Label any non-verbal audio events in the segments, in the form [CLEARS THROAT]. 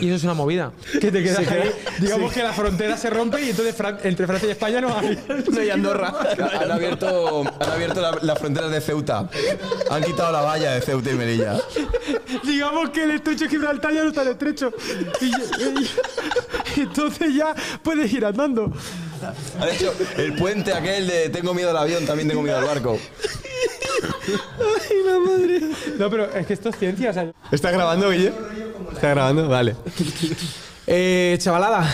Y eso es una movida. Que te quedas ahí. Digamos que la frontera se rompe y entonces entre Francia y España no hay. Andorra. Han abierto, abierto las fronteras de Ceuta. Han quitado la valla de Ceuta y Melilla. Digamos que el estrecho de Gibraltar ya no está estrecho. Y, entonces ya puedes ir andando. Han hecho el puente aquel de tengo miedo al avión, también tengo miedo al barco. Ay, la madre No, pero es que esto es ciencia. ¿Estás grabando, Guille? ¿Está grabando? Vale. [LAUGHS] Eh, chavalada,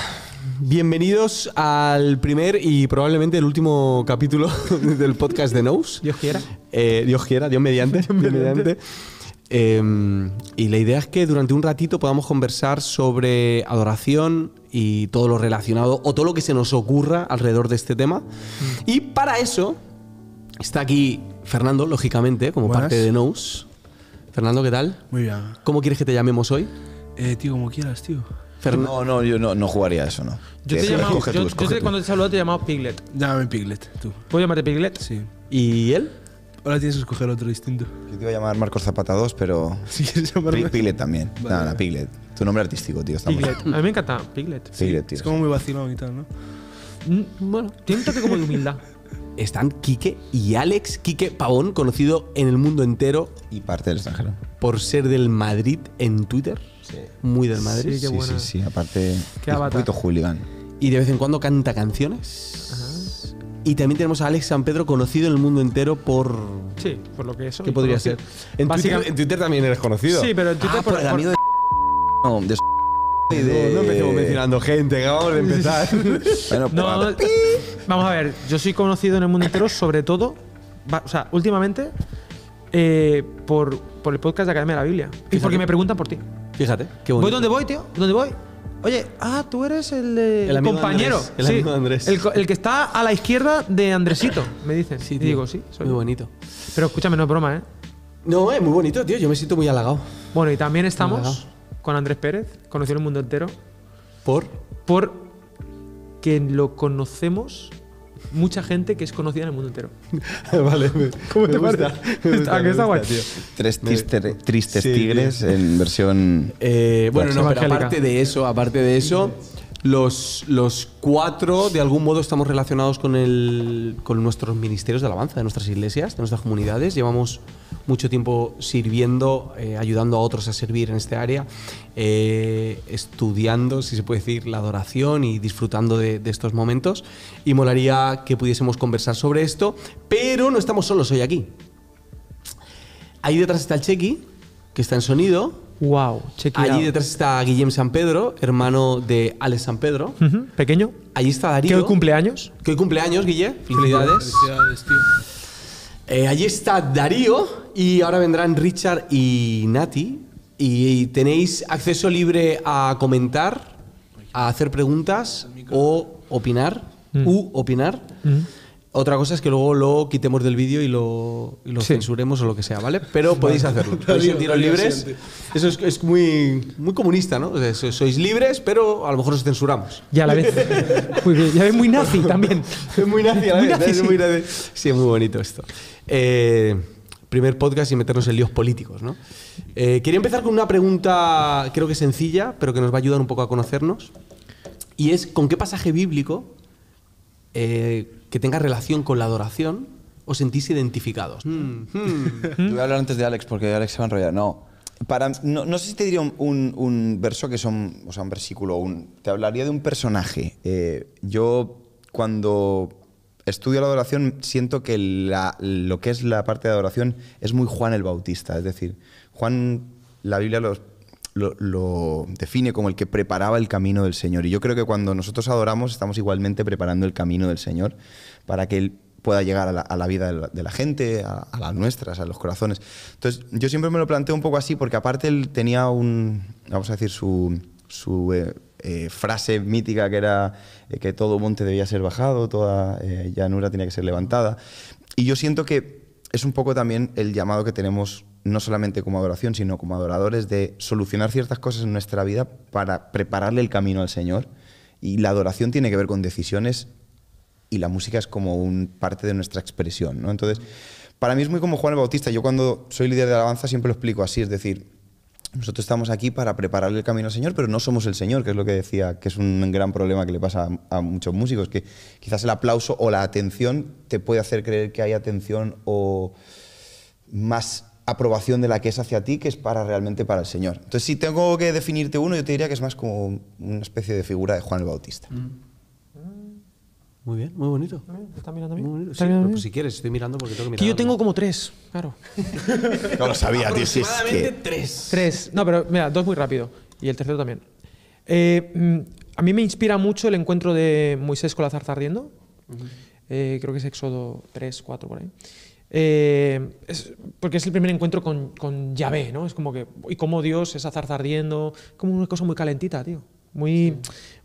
bienvenidos al primer y probablemente el último capítulo [LAUGHS] del podcast de Nous. Dios quiera. Eh, Dios quiera, Dios mediante. [LAUGHS] mediante. Eh, y la idea es que durante un ratito podamos conversar sobre adoración y todo lo relacionado o todo lo que se nos ocurra alrededor de este tema. Mm. Y para eso está aquí Fernando, lógicamente, como parte de Nous. Fernando, ¿qué tal? Muy bien. ¿Cómo quieres que te llamemos hoy? Eh, tío, como quieras, tío. no, no, yo no, no jugaría eso, no. Yo te, te eh, llamaba, yo, yo te, cuando te he te llamaba Piglet. Llámame Piglet, tú. ¿Puedo llamarte Piglet? Sí. ¿Y él? Ahora tienes que escoger otro distinto. Yo te iba a llamar Marcos Zapata 2, pero. [LAUGHS] quieres Piglet también. Nada, Piglet. Tu nombre artístico, tío. Piglet. A mí me encanta Piglet. Piglet, tío. Es como muy vacilón y tal, ¿no? Mm, bueno, tiene un como de humildad. [LAUGHS] están Quique y Alex. Quique Pavón, conocido en el mundo entero. Y parte del extranjero. Por ser del Madrid en Twitter. Sí. Muy del Madrid. Sí, sí, sí, Aparte, qué es un Y de vez en cuando canta canciones. Ajá. Y también tenemos a Alex San Pedro, conocido en el mundo entero por. Sí, por lo que es. ¿Qué podría ser? En Twitter, también eres conocido. Sí, pero en Twitter ah, por, el amigo de no me No, empecemos eh. mencionando gente, acabamos de empezar. [LAUGHS] bueno, pues, vamos a ver, yo soy conocido en el mundo entero, sobre todo, o sea, últimamente, eh, por, el podcast de Academia de la Biblia. Y porque me preguntan por ti. Fíjate, qué bonito. Voy dónde voy, tío, ¿Dónde voy. Oye, ah, tú eres el, compañero. el, amigo de Andrés. El, que está a la izquierda de Andresito, me dicen. Sí, digo, sí, soy. Muy bonito. Pero escúchame, no es broma, ¿eh? No, es muy bonito, tío. Yo me siento muy halagado. Bueno, y también estamos con Andrés Pérez, conoció el mundo entero. ¿Por? Por que lo conocemos mucha gente que es conocida en el mundo entero. vale, ¿cómo te parece? está Tres tristes tigres en versión. Eh, bueno, no, pero aparte de eso, aparte de eso. Los, cuatro, de algún modo, estamos relacionados con, nuestros ministerios de alabanza, de nuestras iglesias, de nuestras comunidades. Llevamos mucho tiempo sirviendo, eh, ayudando a otros a servir en este área, eh, estudiando, si se puede decir, la adoración y disfrutando de, de estos momentos. Y molaría que pudiésemos conversar sobre esto, pero no estamos solos hoy aquí. Ahí detrás está el Chequi, que está en sonido Wow, Allí detrás está Guillem San Pedro, hermano de Alex San Pedro. Pequeño. Allí está Darío. Que hoy cumpleaños. Que hoy cumpleaños, Guille. Felicidades. Felicidades, tío. Eh, allí está Darío y ahora vendrán Richard y Nati. Y tenéis acceso libre a comentar, a hacer preguntas o opinar. Mm. U opinar. Mm. Otra cosa es que luego lo quitemos del vídeo y lo, censuremos o lo que sea, ¿vale? Pero [LAUGHS] podéis hacerlo. [LAUGHS] podéis sentiros libres. Eso es, muy, comunista, ¿no? sois libres, pero a lo mejor os censuramos. Ya la vez. [LAUGHS] muy Ya ves muy nazi también. Es muy nazi a la vez. ¿eh? sí. es muy bonito esto. Eh, primer podcast y meternos en líos políticos, ¿no? Eh, quería empezar con una pregunta, creo que sencilla, pero que nos va a ayudar un poco a conocernos. Y es, ¿con qué pasaje bíblico... Eh, que tenga relación con la adoración, os sentís identificados. Mm, mm. Mm. voy a hablar antes de Alex porque Alex se va a enrollar. No, no, sé si te diría un, verso que son, o sea, un versículo, un, te hablaría de un personaje. Eh, yo cuando estudio la adoración siento que lo que es la parte de adoración es muy Juan el Bautista, es decir, Juan, la Biblia lo lo, define como el que preparaba el camino del Señor. Y yo creo que cuando nosotros adoramos estamos igualmente preparando el camino del Señor para que Él pueda llegar a la, vida de la, gente, a, las nuestras, a los corazones. Entonces yo siempre me lo planteo un poco así porque aparte Él tenía un, vamos a decir, su, eh, eh, frase mítica que era eh, que todo monte debía ser bajado, toda llanura tenía que ser levantada. Y yo siento que es un poco también el llamado que tenemos no solamente como adoración, sino como adoradores, de solucionar ciertas cosas en nuestra vida para prepararle el camino al Señor. Y la adoración tiene que ver con decisiones y la música es como un parte de nuestra expresión. ¿no? Entonces, para mí es muy como Juan el Bautista. Yo cuando soy líder de alabanza siempre lo explico así, es decir, nosotros estamos aquí para prepararle el camino al Señor, pero no somos el Señor, que es lo que decía, que es un gran problema que le pasa a, a muchos músicos, que quizás el aplauso o la atención te puede hacer creer que hay atención o más aprobación de la que es hacia ti que es para realmente para el Señor. Entonces, si tengo que definirte uno, yo te diría que es más como una especie de figura de Juan el Bautista. Mm. Muy bien, muy bonito. ¿Estás mirando sí, si quieres, estoy mirando porque tengo que mirar. Que yo tengo como tres, claro. [LAUGHS] no lo sabía, tío. tres. Tres. No, pero mira, dos muy rápido. Y el tercero también. Eh, mm, a mí me inspira mucho el encuentro de Moisés con la zarza ardiendo. Eh, creo que es Éxodo 3, 4, por ahí. Eh, es, porque es el primer encuentro con, con Yahvé, ¿no? Es como que, y como Dios, es azar ardiendo, como una cosa muy calentita, tío. Muy,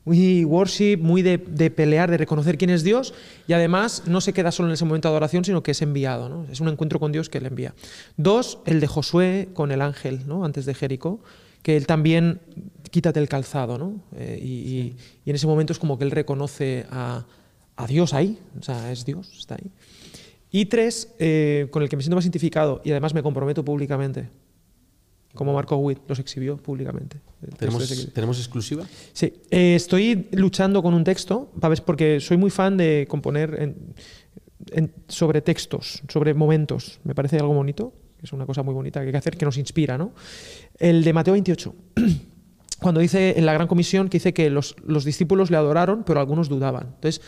muy worship, muy de, de, pelear, de reconocer quién es Dios, y además no se queda solo en ese momento de adoración, sino que es enviado, ¿no? Es un encuentro con Dios que le envía. Dos, el de Josué con el ángel, ¿no? Antes de Jericó, que él también quítate el calzado, ¿no? Eh, y, y, y, en ese momento es como que él reconoce a, a Dios ahí, o sea, es Dios, está ahí. Y tres, eh, con el que me siento más identificado y además me comprometo públicamente. Como Marco Witt los exhibió públicamente. ¿Tenemos, exclusiva? Sí. Eh, estoy luchando con un texto, Porque soy muy fan de componer sobre textos, sobre momentos. Me parece algo bonito. Es una cosa muy bonita que hay que hacer, que nos inspira, ¿no? El de Mateo 28. [CLEARS THROAT] Cuando dice en la gran comisión que dice que los, los discípulos le adoraron, pero algunos dudaban. Entonces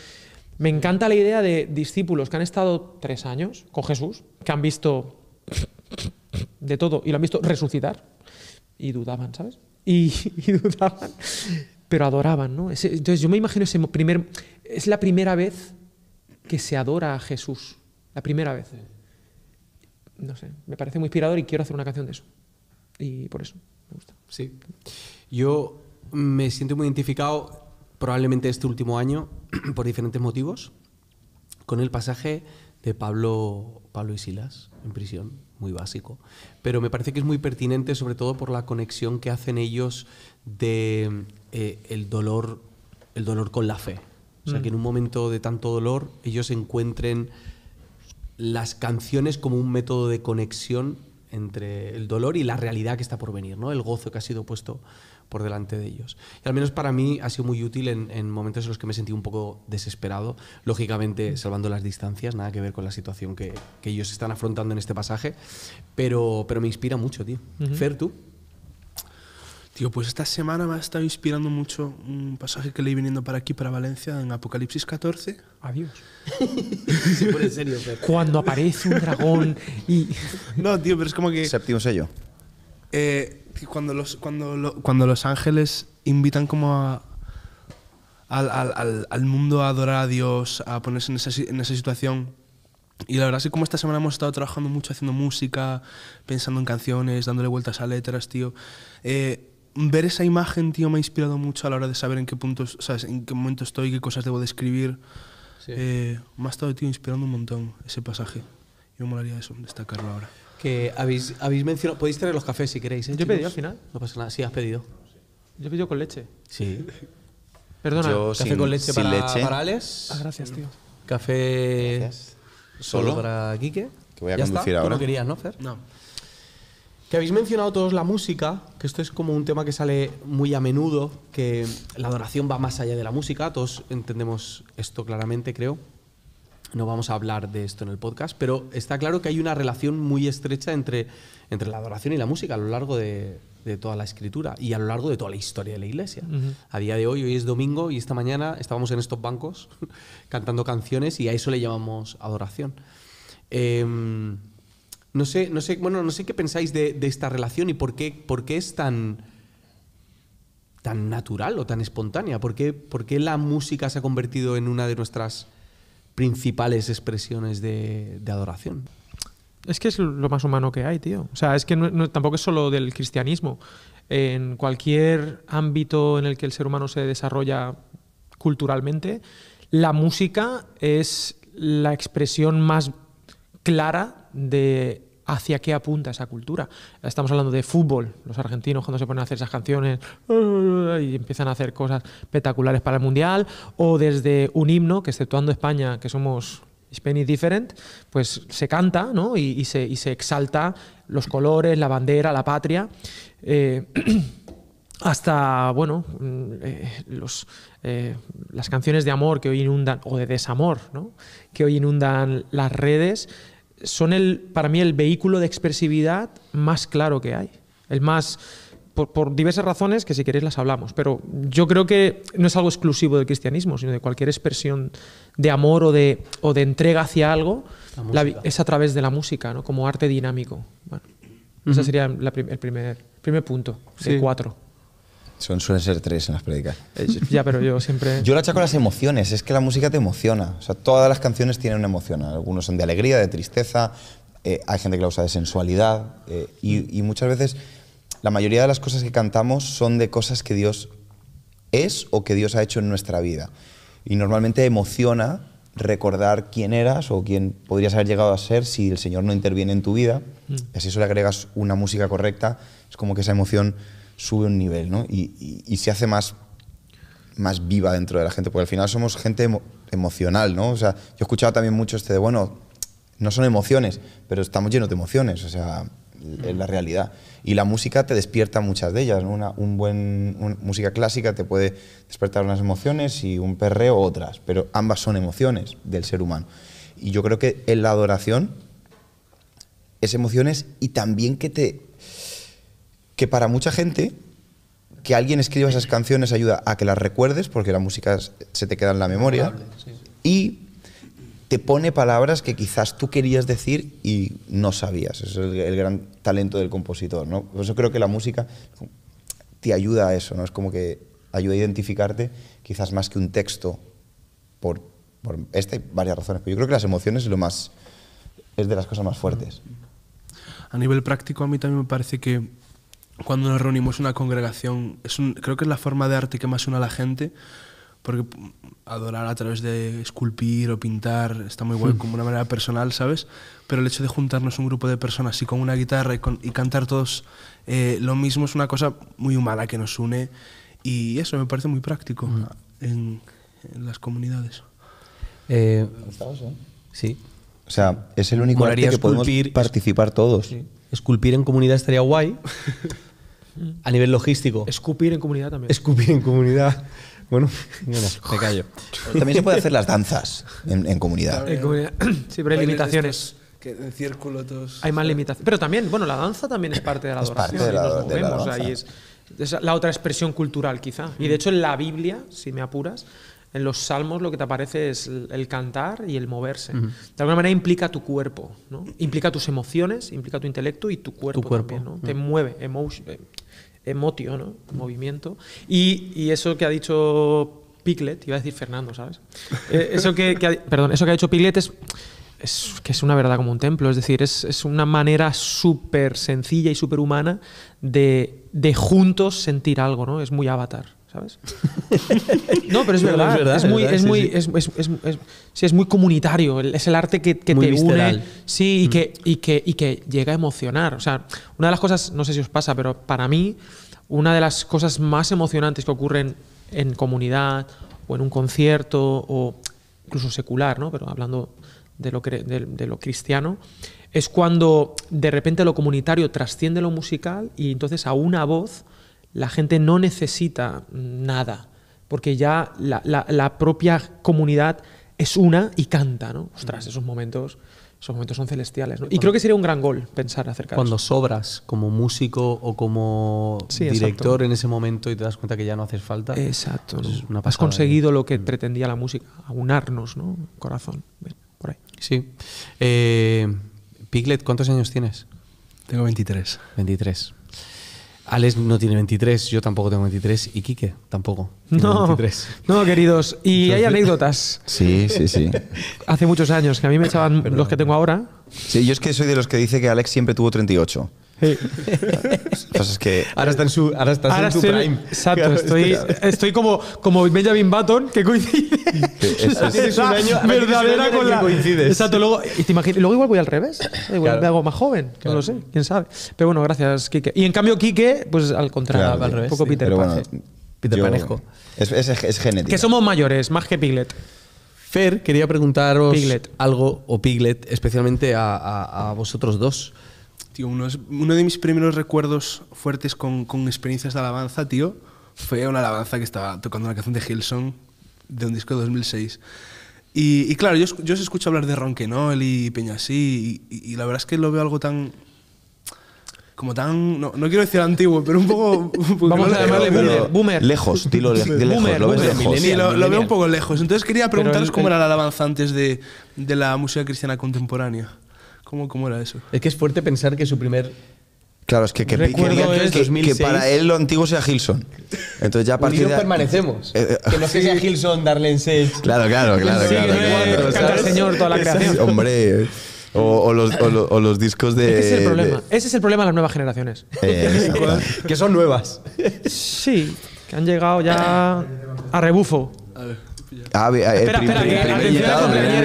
me encanta la idea de discípulos que han estado tres años con Jesús, que han visto de todo y lo han visto resucitar y dudaban, ¿sabes? Y, [LAUGHS] dudaban, pero adoraban, ¿no? Entonces yo me imagino ese primer, es la primera vez que se adora a Jesús, la primera vez. No sé, me parece muy inspirador y quiero hacer una canción de eso. Y por eso me gusta. Sí. Yo me siento muy identificado probablemente este último año [CLEARS THROAT] por diferentes motivos, con el pasaje de Pablo, Pablo y Silas en prisión, muy básico. Pero me parece que es muy pertinente, sobre todo por la conexión que hacen ellos de eh, el dolor, el dolor con la fe. O sea, mm. que en un momento de tanto dolor ellos encuentren las canciones como un método de conexión entre el dolor y la realidad que está por venir, ¿no? El gozo que ha sido puesto por delante de ellos. Y al menos para mí ha sido muy útil en, momentos en los que me sentí un poco desesperado, lógicamente salvando las distancias, nada que ver con la situación que, ellos están afrontando en este pasaje, pero, pero me inspira mucho, tío. Fer, tú. Tío, pues esta semana me ha estado inspirando mucho un pasaje que leí viniendo para aquí, para Valencia, en Apocalipsis 14. Adiós. [LAUGHS] sí, por en serio, Cuando aparece un dragón y... No, tío, pero es como que... Séptimo sello. Eh, cuando los, cuando, cuando los ángeles invitan como al, al, al, mundo a adorar a Dios, a ponerse en esa, en esa situación. Y la verdad es que como esta semana hemos estado trabajando mucho haciendo música, pensando en canciones, dándole vueltas a letras, tío. Eh, ver esa imagen, tío, me ha inspirado mucho a la hora de saber en qué puntos, sea en qué momento estoy, qué cosas debo describir. Eh, me ha estado, tío, inspirando un montón ese pasaje. Yo me molaría eso, destacarlo ahora que habéis, habéis mencionado. Podéis tener los cafés si queréis. ¿eh, Yo he pedido al final. No pasa nada, sí, has pedido. Yo he pedido con leche. Sí. Perdona, café con leche, para, leche. Ah, gracias, tío. Café solo para Quique. Que voy a Ya conducir tú ahora. No querías, ¿no, Fer? No. Que habéis mencionado todos la música, que esto es como un tema que sale muy a menudo, que la donación va más allá de la música, todos entendemos esto claramente, creo. No vamos a hablar de esto en el podcast, pero está claro que hay una relación muy estrecha entre, entre la adoración y la música a lo largo de, toda la escritura y a lo largo de toda la historia de la iglesia. A día de hoy, hoy es domingo y esta mañana estábamos en estos bancos [LAUGHS] cantando canciones y a eso le llamamos adoración. Em, no sé, no sé, bueno, no sé qué pensáis de, esta relación y por qué, por qué es tan, tan natural o tan espontánea. ¿Por ¿Por qué la música se ha convertido en una de nuestras principales expresiones de, adoración. Es que es lo más humano que hay, tío. O sea, es que tampoco es solo del cristianismo. En cualquier ámbito en el que el ser humano se desarrolla culturalmente, la música es la expresión más clara de hacia qué apunta esa cultura. Estamos hablando de fútbol, los argentinos cuando se ponen a hacer esas canciones y empiezan a hacer cosas espectaculares para el Mundial, o desde un himno, que exceptuando España, que somos Spanish Different, pues se canta ¿no? y, se, exalta los colores, la bandera, la patria. Eh, [CLEARS THROAT] hasta bueno mm, eh, eh, las canciones de amor que hoy inundan o de desamor ¿no? que hoy inundan las redes son el, para mí el vehículo de expresividad más claro que hay. El más. Por, diversas razones que si queréis las hablamos, pero yo creo que no es algo exclusivo del cristianismo, sino de cualquier expresión de amor o de, o de entrega hacia algo, es a través de la música, ¿no? como arte dinámico. Bueno, Ese sería el primer, primer punto el cuatro. Son, suelen ser tres en las predicas. Eh, ya, pero yo siempre. Yo lo achaco las emociones, es que la música te emociona. O sea, todas las canciones tienen una emoción. Algunos son de alegría, de tristeza, eh, hay gente que la usa de sensualidad. Eh, y, muchas veces, la mayoría de las cosas que cantamos son de cosas que Dios es o que Dios ha hecho en nuestra vida. Y normalmente emociona recordar quién eras o quién podrías haber llegado a ser si el Señor no interviene en tu vida. Mm. Y así eso le agregas una música correcta, es como que esa emoción sube un nivel, ¿no? Y, se hace más, más viva dentro de la gente, porque al final somos gente emocional, ¿no? O sea, yo he escuchado también mucho este de, bueno, no son emociones, pero estamos llenos de emociones, o sea, es la realidad. Y la música te despierta muchas de ellas, Una un buen, una música clásica te puede despertar unas emociones y un perreo otras, pero ambas son emociones del ser humano. Y yo creo que en la adoración es emociones y también que te que para mucha gente que alguien escriba esas canciones ayuda a que las recuerdes, porque la música se te queda en la memoria, y te pone palabras que quizás tú querías decir y no sabías. es el, gran talento del compositor. ¿no? Por eso creo que la música te ayuda a eso, ¿no? es como que ayuda a identificarte quizás más que un texto por, por esta y varias razones. Pero yo creo que las emociones es, lo más, es de las cosas más fuertes. A nivel práctico, a mí también me parece que cuando nos reunimos en una congregación, es un, creo que es la forma de arte que más une a la gente, porque adorar a través de esculpir o pintar está muy guay, hmm. como una manera personal, ¿sabes? Pero el hecho de juntarnos un grupo de personas y con una guitarra y, cantar todos eh, lo mismo es una cosa muy humana que nos une y eso me parece muy práctico hmm. en, las comunidades. Eh, eh, sí. O sea, es el único arte que podemos participar todos. Esculpir en comunidad estaría guay. [LAUGHS] a nivel logístico. Escupir en comunidad también. Escupir en comunidad. Bueno, me callo. también se puede hacer las danzas en, comunidad. [CLEARS THROAT] Sí, pero hay limitaciones. Que en círculo todos. Hay más limitaciones. Pero también, bueno, la danza también es parte de la adoración. Es de la, es, la otra expresión cultural, quizá. Y de hecho, en la Biblia, si me apuras, en los salmos lo que te aparece es el, cantar y el moverse. De alguna manera implica tu cuerpo, ¿no? Implica tus emociones, implica tu intelecto y tu cuerpo, ¿no? Te mueve, emotion, Emotio, ¿no? Movimiento. Y, eso que ha dicho Piglet, iba a decir Fernando, ¿sabes? [LAUGHS] Eh, eso, que, ha, perdón, eso que ha dicho Piglet es, que es una verdad como un templo, es decir, es, una manera súper sencilla y súper humana de, de, juntos sentir algo, ¿no? Es muy avatar. ¿sabes? [LAUGHS] no, pero es verdad. es, es, muy, es, Es, es, es, muy comunitario. Es el arte que, que te une. Sí, y, mm. que, y, que, y que llega a emocionar. O sea, una de las cosas, no sé si os pasa, pero para mí, una de las cosas más emocionantes que ocurren en comunidad o en un concierto o incluso secular, ¿no? Pero hablando de lo, de lo cristiano, es cuando de repente lo comunitario trasciende lo musical y entonces a una voz la gente no necesita nada, porque ya la, propia comunidad es una y canta, ¿no? Ostras, esos momentos esos momentos son celestiales. Y creo que sería un gran gol pensar acerca cuando Cuando sobras como músico o como director en ese momento y te das cuenta que ya no haces falta. Exacto. Pues Has conseguido lo que mm. pretendía la música, aunarnos, ¿no? Corazón, Sí. Eh, Piglet, ¿cuántos años tienes? Tengo 23. 23. Alex no tiene 23, yo tampoco tengo 23 y Quique tampoco. no, no, queridos. Y hay anécdotas. Sí, sí, sí. [LAUGHS] Hace muchos años que a mí me echaban los que tengo ahora. Sí, yo es que soy de los que dice que Alex siempre tuvo 38 es [LAUGHS] que ahora está en su ahora está en tu prime. Exacto, estoy, estoy como, como Benjamin Button que coincide. [LAUGHS] Es, un año verdadera con Exacto, luego y luego igual voy al revés, ¿eh? igual claro. me hago más joven, no lo sé, quién sabe. Pero bueno, gracias Kike Y en cambio Kike pues al contrario, al revés, un poco Peter Pan. Peter Es, es, genético. Que somos mayores, más que Piglet. Fer, quería preguntaros algo, o Piglet, especialmente a, a vosotros dos uno de mis primeros recuerdos fuertes con, experiencias de alabanza, tío, fue una alabanza que estaba tocando una canción de Hillsong de un disco de 2006. Y, claro, yo, yo os escucho hablar de Ron Kenol y Peña y, la verdad es que lo veo algo tan como tan, no, quiero decir antiguo, pero un poco... Vamos a llamarle boomer. Lejos, de lejos, boomer, lo veo un poco lejos. Entonces quería preguntaros cómo era la alabanza antes de la música cristiana contemporánea. ¿Cómo, ¿Cómo era eso? Es que es fuerte pensar que su primer Claro, es que, que, que, es para él lo antiguo sea Hilson. Entonces ya a partir de permanecemos. Eh, eh, que no sea Hilson, darle en Claro, claro, claro. claro, el señor toda la creación. Hombre. O, los, o, los, discos de. Ese es el problema. De, Ese es el problema de las nuevas generaciones. Eh, [LAUGHS] que son nuevas. Sí, que han llegado ya a rebufo. A ver. Ah, ah, el espera, primer invitado, primer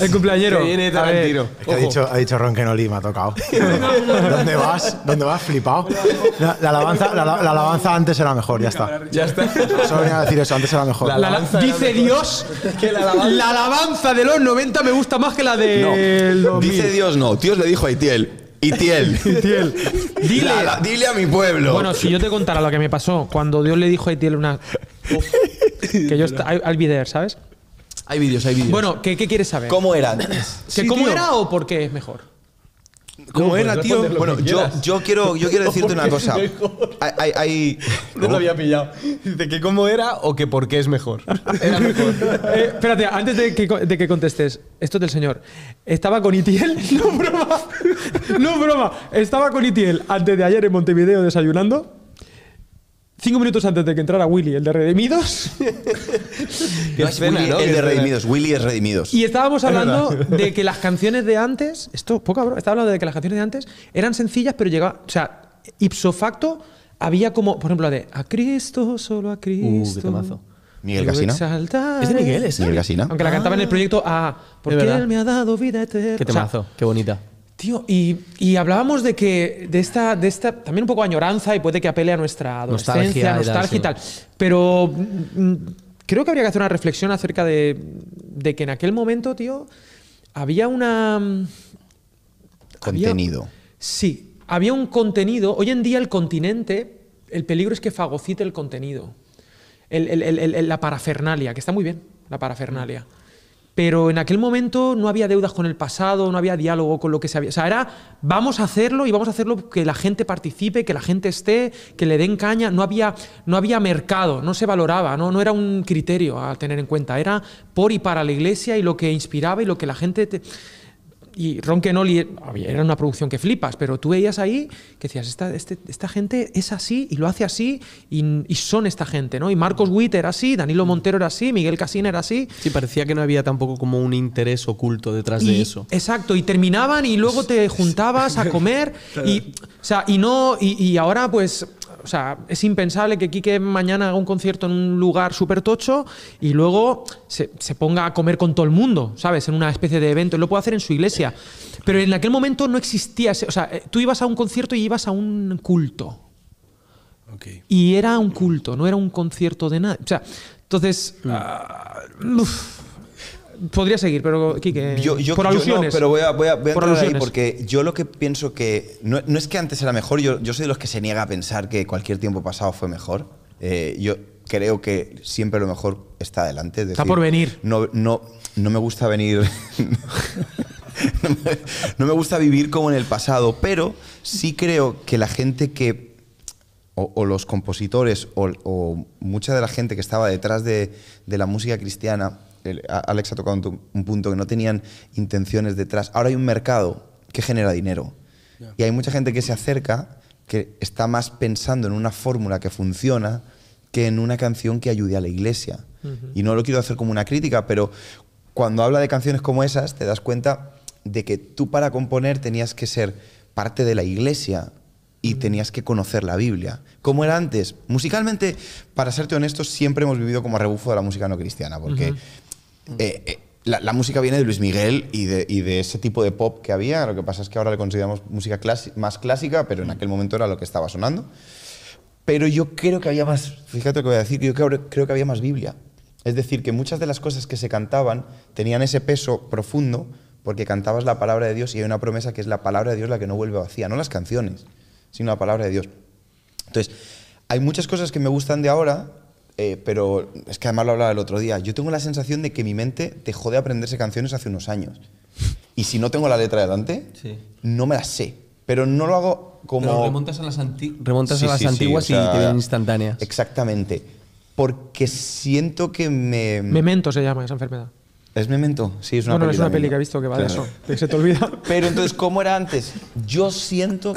El cumpleañero. ha dicho, ha dicho Ron que no Lima, ha tocado. [LAUGHS] ¿Dónde vas? ¿Dónde vas? Flipado. La, alabanza, la, antes era mejor, ya está. Ya está. Solo venía a decir eso, antes era mejor. dice Dios que la alabanza. de los 90 me gusta más que la de. No. Dice Dios no. Dios le dijo a Itiel. Itiel. [LAUGHS] Dile, dile a mi pueblo. Bueno, si yo te contara lo que me pasó cuando Dios le dijo a Itiel una. [LAUGHS] [LAUGHS] Que yo hay, hay ¿sabes? Hay vídeos, hay vídeos. Bueno, ¿qué, quieres saber? ¿Cómo era ¿Cómo era o por qué es mejor? ¿Cómo era, tío? Bueno, yo, yo quiero, yo quiero [LAUGHS] decirte una cosa. [LAUGHS] No lo había pillado. Dice que cómo era o que por qué es mejor. Eh, espérate, antes de que, de que contestes, esto es del señor. Estaba con Itiel, no broma, no broma, estaba con Itiel antes de ayer en Montevideo desayunando Cinco minutos antes de que entrara Willy, el de Redimidos. [LAUGHS] No, es el de Redimidos. Willy es Redimidos. Y estábamos hablando [LAUGHS] de que las canciones de antes, esto poca broma, estaba hablando de que las canciones de antes eran sencillas, pero llegaba o sea, ipso facto había como, por ejemplo, la de A Cristo, solo a Cristo. Uh, qué temazo. Miguel Casina. Es de Miguel, es Miguel Casina. Aunque la cantaba en el proyecto A, porque él me ha dado vida eterna. Qué temazo, qué bonita. Tío, y, hablábamos de que de esta, de también un poco añoranza y puede que apele a nuestra adolescencia, nostalgia, y tal, pero mm, mm, creo que habría que hacer una reflexión acerca de, que en aquel momento, tío, había una... Mm, contenido. sí, había un contenido. Hoy en día el continente, el peligro es que fagocite el contenido, la parafernalia, que está muy bien, la parafernalia pero en aquel momento no había deudas con el pasado, no había diálogo con lo que se había. O sea, era vamos a hacerlo y vamos a hacerlo que la gente participe, que la gente esté, que le den caña. No había, no había mercado, no se valoraba, ¿no? no era un criterio a tener en cuenta. Era por y para la iglesia y lo que inspiraba y lo que la gente y Ron Kenoli era una producción que flipas, pero tú veías ahí que decías, esta, este, esta gente es así y lo hace así y, son esta gente, ¿no? Y Marcos Witt era así, Danilo mm. Montero era así, Miguel Casina era así. Sí, parecía que no había tampoco como un interés oculto detrás de eso. Exacto, y terminaban y luego te juntabas a [LAUGHS] comer y, o sea, y no, y, y ahora pues o sea, es impensable que Quique mañana haga un concierto en un lugar súper tocho y luego se, ponga a comer con todo el mundo, ¿sabes? En una especie de evento. lo puede hacer en su iglesia. Pero en aquel momento no existía. o sea, eh, tú ibas a un concierto y ibas a un culto. Okay. Y era un culto, no era un concierto de nada. O sea, entonces. Mm. Ah, Podría seguir, pero Kike, por alusiones. pero voy a, porque yo lo que pienso que. No, no es que antes era mejor, yo, soy de los que se niega a pensar que cualquier tiempo pasado fue mejor. Eh, yo creo que siempre lo mejor está adelante. está por venir. No, no, no me gusta venir. [LAUGHS] no, me, gusta vivir como en el pasado, pero sí creo que la gente que o, los compositores o, o, mucha de la gente que estaba detrás de, de, la música cristiana Alex ha tocado un, punto que no tenían intenciones detrás. Ahora hay un mercado que genera dinero. Y hay mucha gente que se acerca que está más pensando en una fórmula que funciona que en una canción que ayude a la iglesia. Y no lo quiero hacer como una crítica, pero cuando habla de canciones como esas, te das cuenta de que tú para componer tenías que ser parte de la iglesia y tenías que conocer la Biblia. ¿Cómo era antes? Musicalmente, para serte honesto, siempre hemos vivido como rebufo de la música no cristiana, porque eh, eh, la, música viene de Luis Miguel y de, ese tipo de pop que había. Lo que pasa es que ahora le consideramos música más clásica, pero en mm. aquel momento era lo que estaba sonando. Pero yo creo que había más, fíjate lo que voy a decir, yo creo que había más Biblia. Es decir, que muchas de las cosas que se cantaban tenían ese peso profundo porque cantabas la palabra de Dios y hay una promesa que es la palabra de Dios la que no vuelve vacía, no las canciones, sino la palabra de Dios. Entonces, hay muchas cosas que me gustan de ahora eh, pero es que además lo hablaba el otro día. Yo tengo la sensación de que mi mente dejó de aprenderse canciones hace unos años. Y si no tengo la letra delante, no me la sé. Pero no lo hago como. remontas a las, remontas las antiguas y te vienen instantáneas. Exactamente. Porque siento que me. Memento se llama esa enfermedad. ¿Es Memento? Sí, es una película. No, es una peli que he visto que va de eso. Que se te olvida. Pero entonces, ¿cómo era antes? Yo siento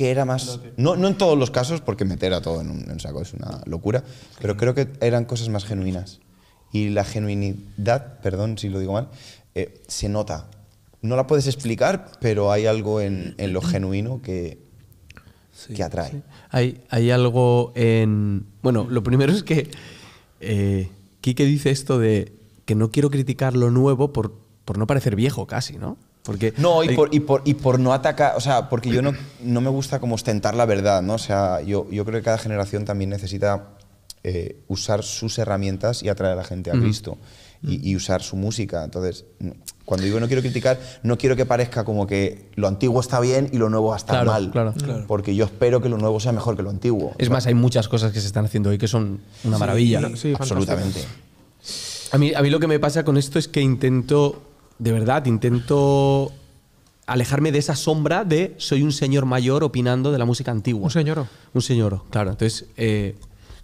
que era más... No, en todos los casos, porque meter a todo en un, saco es una locura, pero creo que eran cosas más genuinas. Y la genuinidad, perdón si lo digo mal, eh, se nota. No la puedes explicar, pero hay algo en, lo genuino que, que atrae. Hay, hay algo en... Bueno, lo primero es que eh, dice esto de que no quiero criticar lo nuevo por, por no parecer viejo casi, ¿no? no, y, por, no atacar, o sea, porque yo no, me gusta como ostentar la verdad, ¿no? O sea, yo, creo que cada generación también necesita eh, usar sus herramientas y atraer a la gente a Cristo. Mm. Y, usar su música. Entonces, cuando digo no quiero criticar, no quiero que parezca como que lo antiguo está bien y lo nuevo está mal. Claro, Porque yo espero que lo nuevo sea mejor que lo antiguo. Es más, hay muchas cosas que se están haciendo hoy que son una maravilla. absolutamente. A mí, a mí lo que me pasa con esto es que intento de verdad, intento alejarme de esa sombra de soy un señor mayor opinando de la música antigua. Un señor. Un señor, claro. Entonces, eh,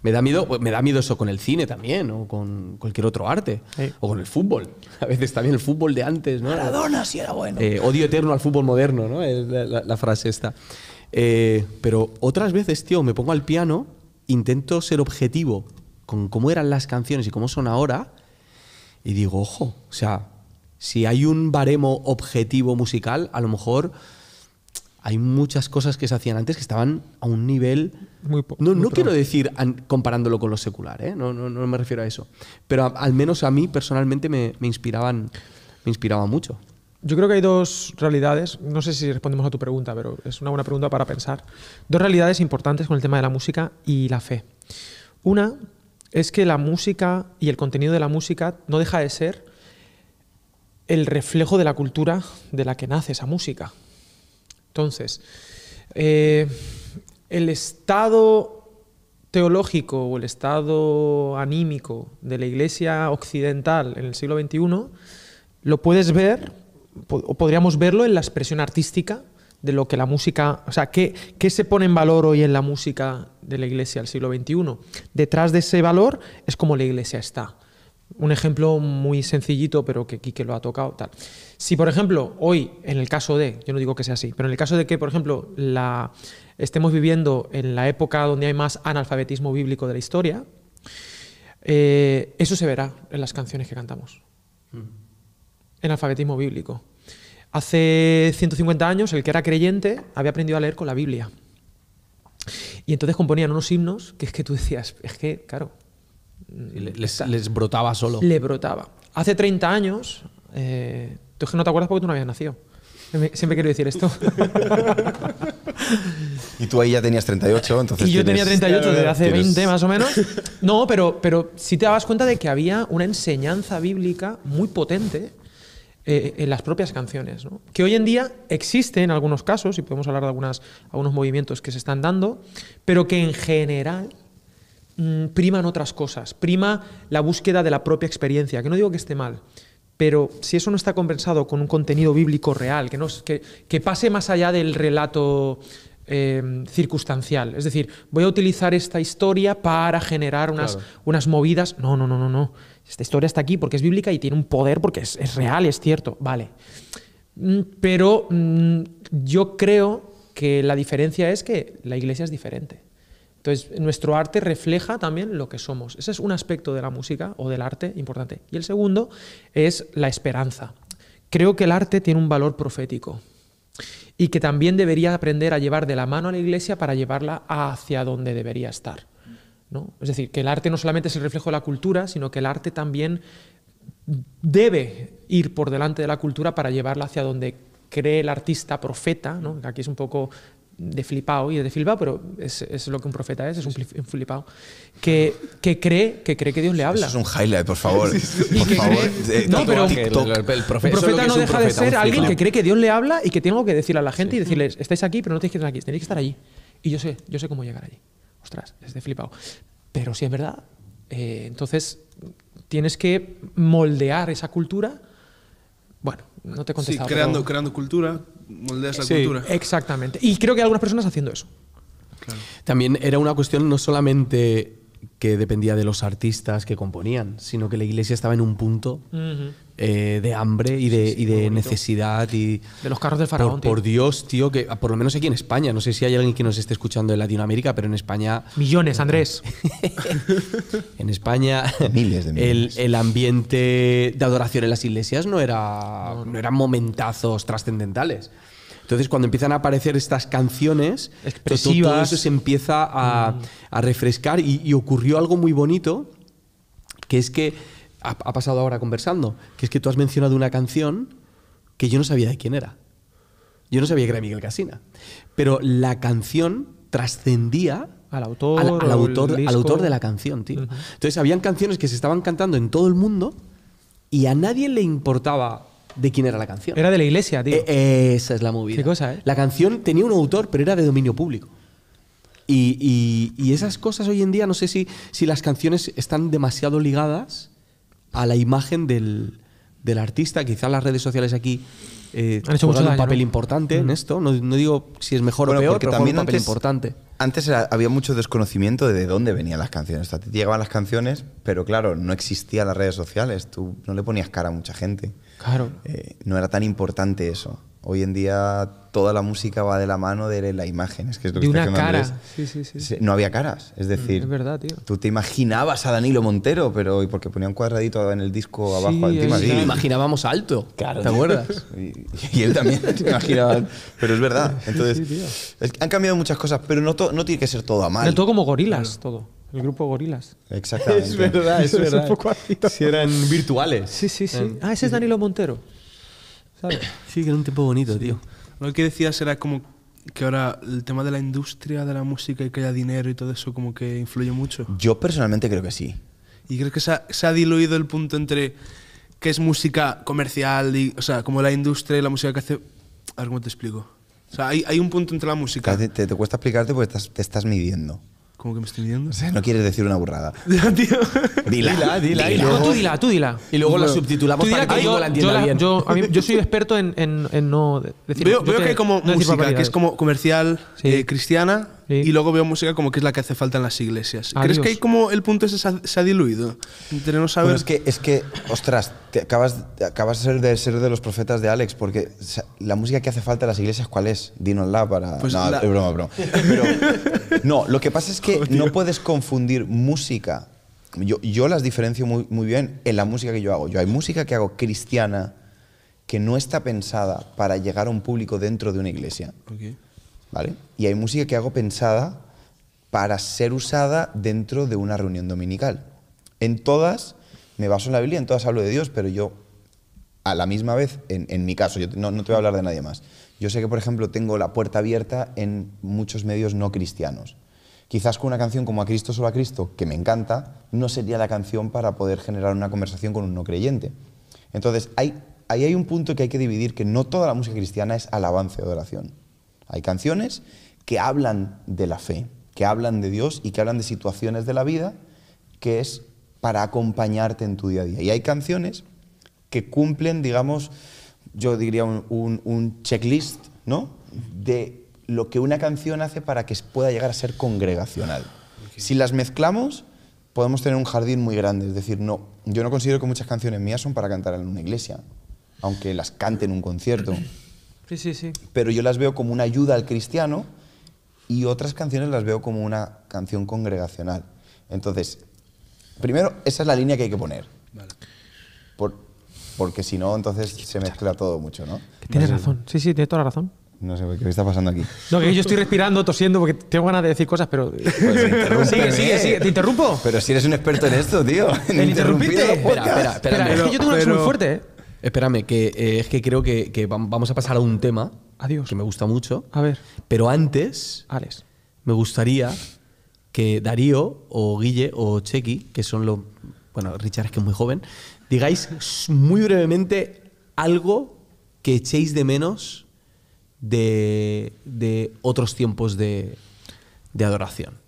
me, da miedo, me da miedo eso con el cine también, o con cualquier otro arte, o con el fútbol. [LAUGHS] A veces también el fútbol de antes, ¿no? Maradona sí era bueno. Eh, odio eterno al fútbol moderno, ¿no? Es la, frase esta. Eh, pero otras veces, tío, me pongo al piano, intento ser objetivo con cómo eran las canciones y cómo son ahora, y digo, ojo, o sea, si hay un baremo objetivo musical, a lo mejor hay muchas cosas que se hacían antes que estaban a un nivel... Muy no, no quiero decir comparándolo con lo secular, ¿eh? no, me refiero a eso, pero al menos a mí personalmente me, me, inspiraban, me inspiraba mucho. Yo creo que hay dos realidades, no sé si respondemos a tu pregunta, pero es una buena pregunta para pensar. Dos realidades importantes con el tema de la música y la fe. Una es que la música y el contenido de la música no deja de ser el reflejo de la cultura de la que nace esa música. Entonces, eh, el estado teológico o el estado anímico de la iglesia occidental en el siglo XXI lo puedes ver, o podríamos verlo en la expresión artística de lo que la música, o sea, ¿qué, qué se pone en valor hoy en la música de la iglesia del siglo XXI? Detrás de ese valor es como la iglesia está. Un ejemplo muy sencillito, pero que Quique lo ha tocado, tal. Si, por ejemplo, hoy, en el caso de, yo no digo que sea así, pero en el caso de que, por ejemplo, la, estemos viviendo en la época donde hay más analfabetismo bíblico de la historia, eh, eso se verá en las canciones que cantamos. Analfabetismo mm. bíblico. Hace 150 años, el que era creyente había aprendido a leer con la Biblia. Y entonces componían unos himnos que es que tú decías, es que, claro, les, brotaba solo. Le brotaba. Hace 30 años, eh, que no te acuerdas porque tú no habías nacido. Siempre quiero decir esto. [LAUGHS] y tú ahí ya tenías 38, entonces. Y yo tenía 38 desde hace 20 más o menos. No, pero, pero sí te dabas cuenta de que había una enseñanza bíblica muy potente eh, en las propias canciones. Que hoy en día existe en algunos casos, y podemos hablar de algunas, algunos movimientos que se están dando, pero que en general Mm, priman otras cosas, prima la búsqueda de la propia experiencia, que no digo que esté mal, pero si eso no está compensado con un contenido bíblico real, que, que, pase más allá del relato eh, circunstancial, es decir, voy a utilizar esta historia para generar unas, unas movidas, no, no, no, no, no, esta historia está aquí porque es bíblica y tiene un poder porque es, real, es cierto, vale. Mm, pero mm, yo creo que la diferencia es que la iglesia es diferente. Entonces, nuestro arte refleja también lo que somos. Ese es un aspecto de la música o del arte importante. Y el segundo es la esperanza. Creo que el arte tiene un valor profético y que también debería aprender a llevar de la mano a la iglesia para llevarla hacia donde debería estar. Es decir, que el arte no solamente es el reflejo de la cultura, sino que el arte también debe ir por delante de la cultura para llevarla hacia donde cree el artista profeta, aquí es un poco de flipado y de flipado, pero es, lo que un profeta es, es un flipado, que, cree, que cree que Dios le habla. Eso es un highlight, por favor. Por favor. Eh, no, pero el, profeta no deja de ser alguien que cree que Dios le habla y que tengo que decirle a la gente y decirles, estáis aquí, pero no tenéis que estar aquí, tenéis que estar allí. Y yo sé, yo sé cómo llegar allí. Ostras, es de flipado. Pero si es verdad. Eh, entonces, tienes que moldear esa cultura. Bueno, no te he contestado. creando, creando cultura, moldeas la Exactamente. Y creo que hay algunas personas haciendo eso. También era una cuestión no solamente que dependía de los artistas que componían, sino que la iglesia estaba en un punto eh, de hambre y de, necesidad y de los carros del faraón por, Dios tío que por lo menos aquí en España no sé si hay alguien que nos esté escuchando en Latinoamérica pero en España millones Andrés [LAUGHS] en España miles de millones. El, ambiente de adoración en las iglesias no era no, eran momentazos trascendentales entonces, cuando empiezan a aparecer estas canciones, Expresivas. todo eso se empieza a, mm. refrescar y, ocurrió algo muy bonito, que es que ha, pasado ahora conversando, que es que tú has mencionado una canción que yo no sabía de quién era. Yo no sabía que era Miguel Casina. Pero la canción trascendía al autor, al, autor, de la canción, tío. Entonces, habían canciones que se estaban cantando en todo el mundo y a nadie le importaba de quién era la canción. Era de la iglesia, tío. E, esa es la movida. Qué cosa, ¿eh? La canción tenía un autor, pero era de dominio público. Y, esas cosas hoy en día, no sé si, si las canciones están demasiado ligadas a la imagen del, artista. Quizás las redes sociales aquí eh, han hecho un papel importante en mm. esto. No, digo si es mejor o peor, también un papel importante. Antes había mucho desconocimiento de, de dónde venían las canciones. te llegaban las canciones, pero claro, no existían las redes sociales. Tú no le ponías cara a mucha gente. Claro. Eh, no era tan importante eso. Hoy en día toda la música va de la mano de la imagen. Es que de una cara. No había caras. Es mm, decir, verdad, tú te imaginabas a Danilo Montero, pero porque ponía un cuadradito en el disco abajo Sí, lo imaginábamos alto. ¿Te acuerdas? [LAUGHS] Y, él también imaginaba. Pero es verdad. Entonces, han cambiado muchas cosas, pero no, tiene que ser todo a mal. todo como gorilas, todo. El grupo Gorilas. Exactamente. Es verdad, [LAUGHS] es verdad. Si eran virtuales. Sí, sí, sí. Ah, ese es Danilo Montero. ¿sabes? Sí, que era un tiempo bonito, tío. Lo que decías era como que ahora el tema de la industria de la música y que haya dinero y todo eso como que influye mucho. Yo personalmente creo que sí. ¿Y crees que se ha, diluido el punto entre qué es música comercial y, o sea, como la industria y la música que hace... A ver cómo te explico. O sea, hay, hay un punto entre la música. Te, cuesta explicarte porque te estás midiendo. ¿Cómo que me estoy midiendo? No quieres decir una burrada. [LAUGHS] Dila. Dila, dila. No, tú dila, tú dila. Y luego la subtitulamos para que, la entienda bien. Yo, a mí, yo, soy experto en, en, en no decir... Veo, veo que hay como música, que es como comercial eh, cristiana, y luego veo música como que es la que hace falta en las iglesias. ¿Crees que ahí como el punto ese se ha, diluido? Entre no saber... es que, es que ostras, te acabas, acabas de ser, de ser de los profetas de Alex, porque la música que hace falta en las iglesias, ¿cuál es? Pues la para... no, broma, broma. no, lo que pasa es que no puedes confundir música. Yo, yo las diferencio muy, bien en la música que yo hago. Yo hay música que hago cristiana, que no está pensada para llegar a un público dentro de una iglesia. Y hay música que hago pensada para ser usada dentro de una reunión dominical. En todas me baso en la Biblia, en todas hablo de Dios, pero yo a la misma vez, en, mi caso, no, te voy a hablar de nadie más. Yo sé que, por ejemplo, tengo la puerta abierta en muchos medios no cristianos. Quizás con una canción como A Cristo solo a Cristo, que me encanta, no sería la canción para poder generar una conversación con un no creyente. Entonces, ahí hay un punto que hay que dividir, que no toda la música cristiana es alabanza y adoración. Hay canciones que hablan de la fe, que hablan de Dios y que hablan de situaciones de la vida que es para acompañarte en tu día a día. Y hay canciones que cumplen, digamos, yo diría un, checklist, ¿no? De lo que una canción hace para que pueda llegar a ser congregacional. Si las mezclamos, podemos tener un jardín muy grande. Es decir, no, yo no considero que muchas canciones mías son para cantar en una iglesia, aunque las cante en un concierto. Sí, sí, sí. Pero yo las veo como una ayuda al cristiano y otras canciones las veo como una canción congregacional. Entonces, primero, esa es la línea que hay que poner. Vale. porque si no, entonces se mezcla todo mucho, ¿no? tienes razón. Sí, sí, tienes toda la razón. No sé qué está pasando aquí. No, que yo estoy respirando, tosiendo, porque tengo ganas de decir cosas, pero. Sí, pues sigue, sigue, ¿Te interrumpo? Pero si eres un experto en esto, tío. ¿Te interrumpiste? Espera, espera, Es que yo tengo una cosa muy fuerte, ¿eh? Espérame, que eh, es que creo que, vamos a pasar a un tema que me gusta mucho. A ver, Pero antes, me gustaría que Darío o Guille o Chequi, que son los. Bueno, Richard es que es muy joven, digáis muy brevemente algo que echéis de menos de, otros tiempos de, de adoración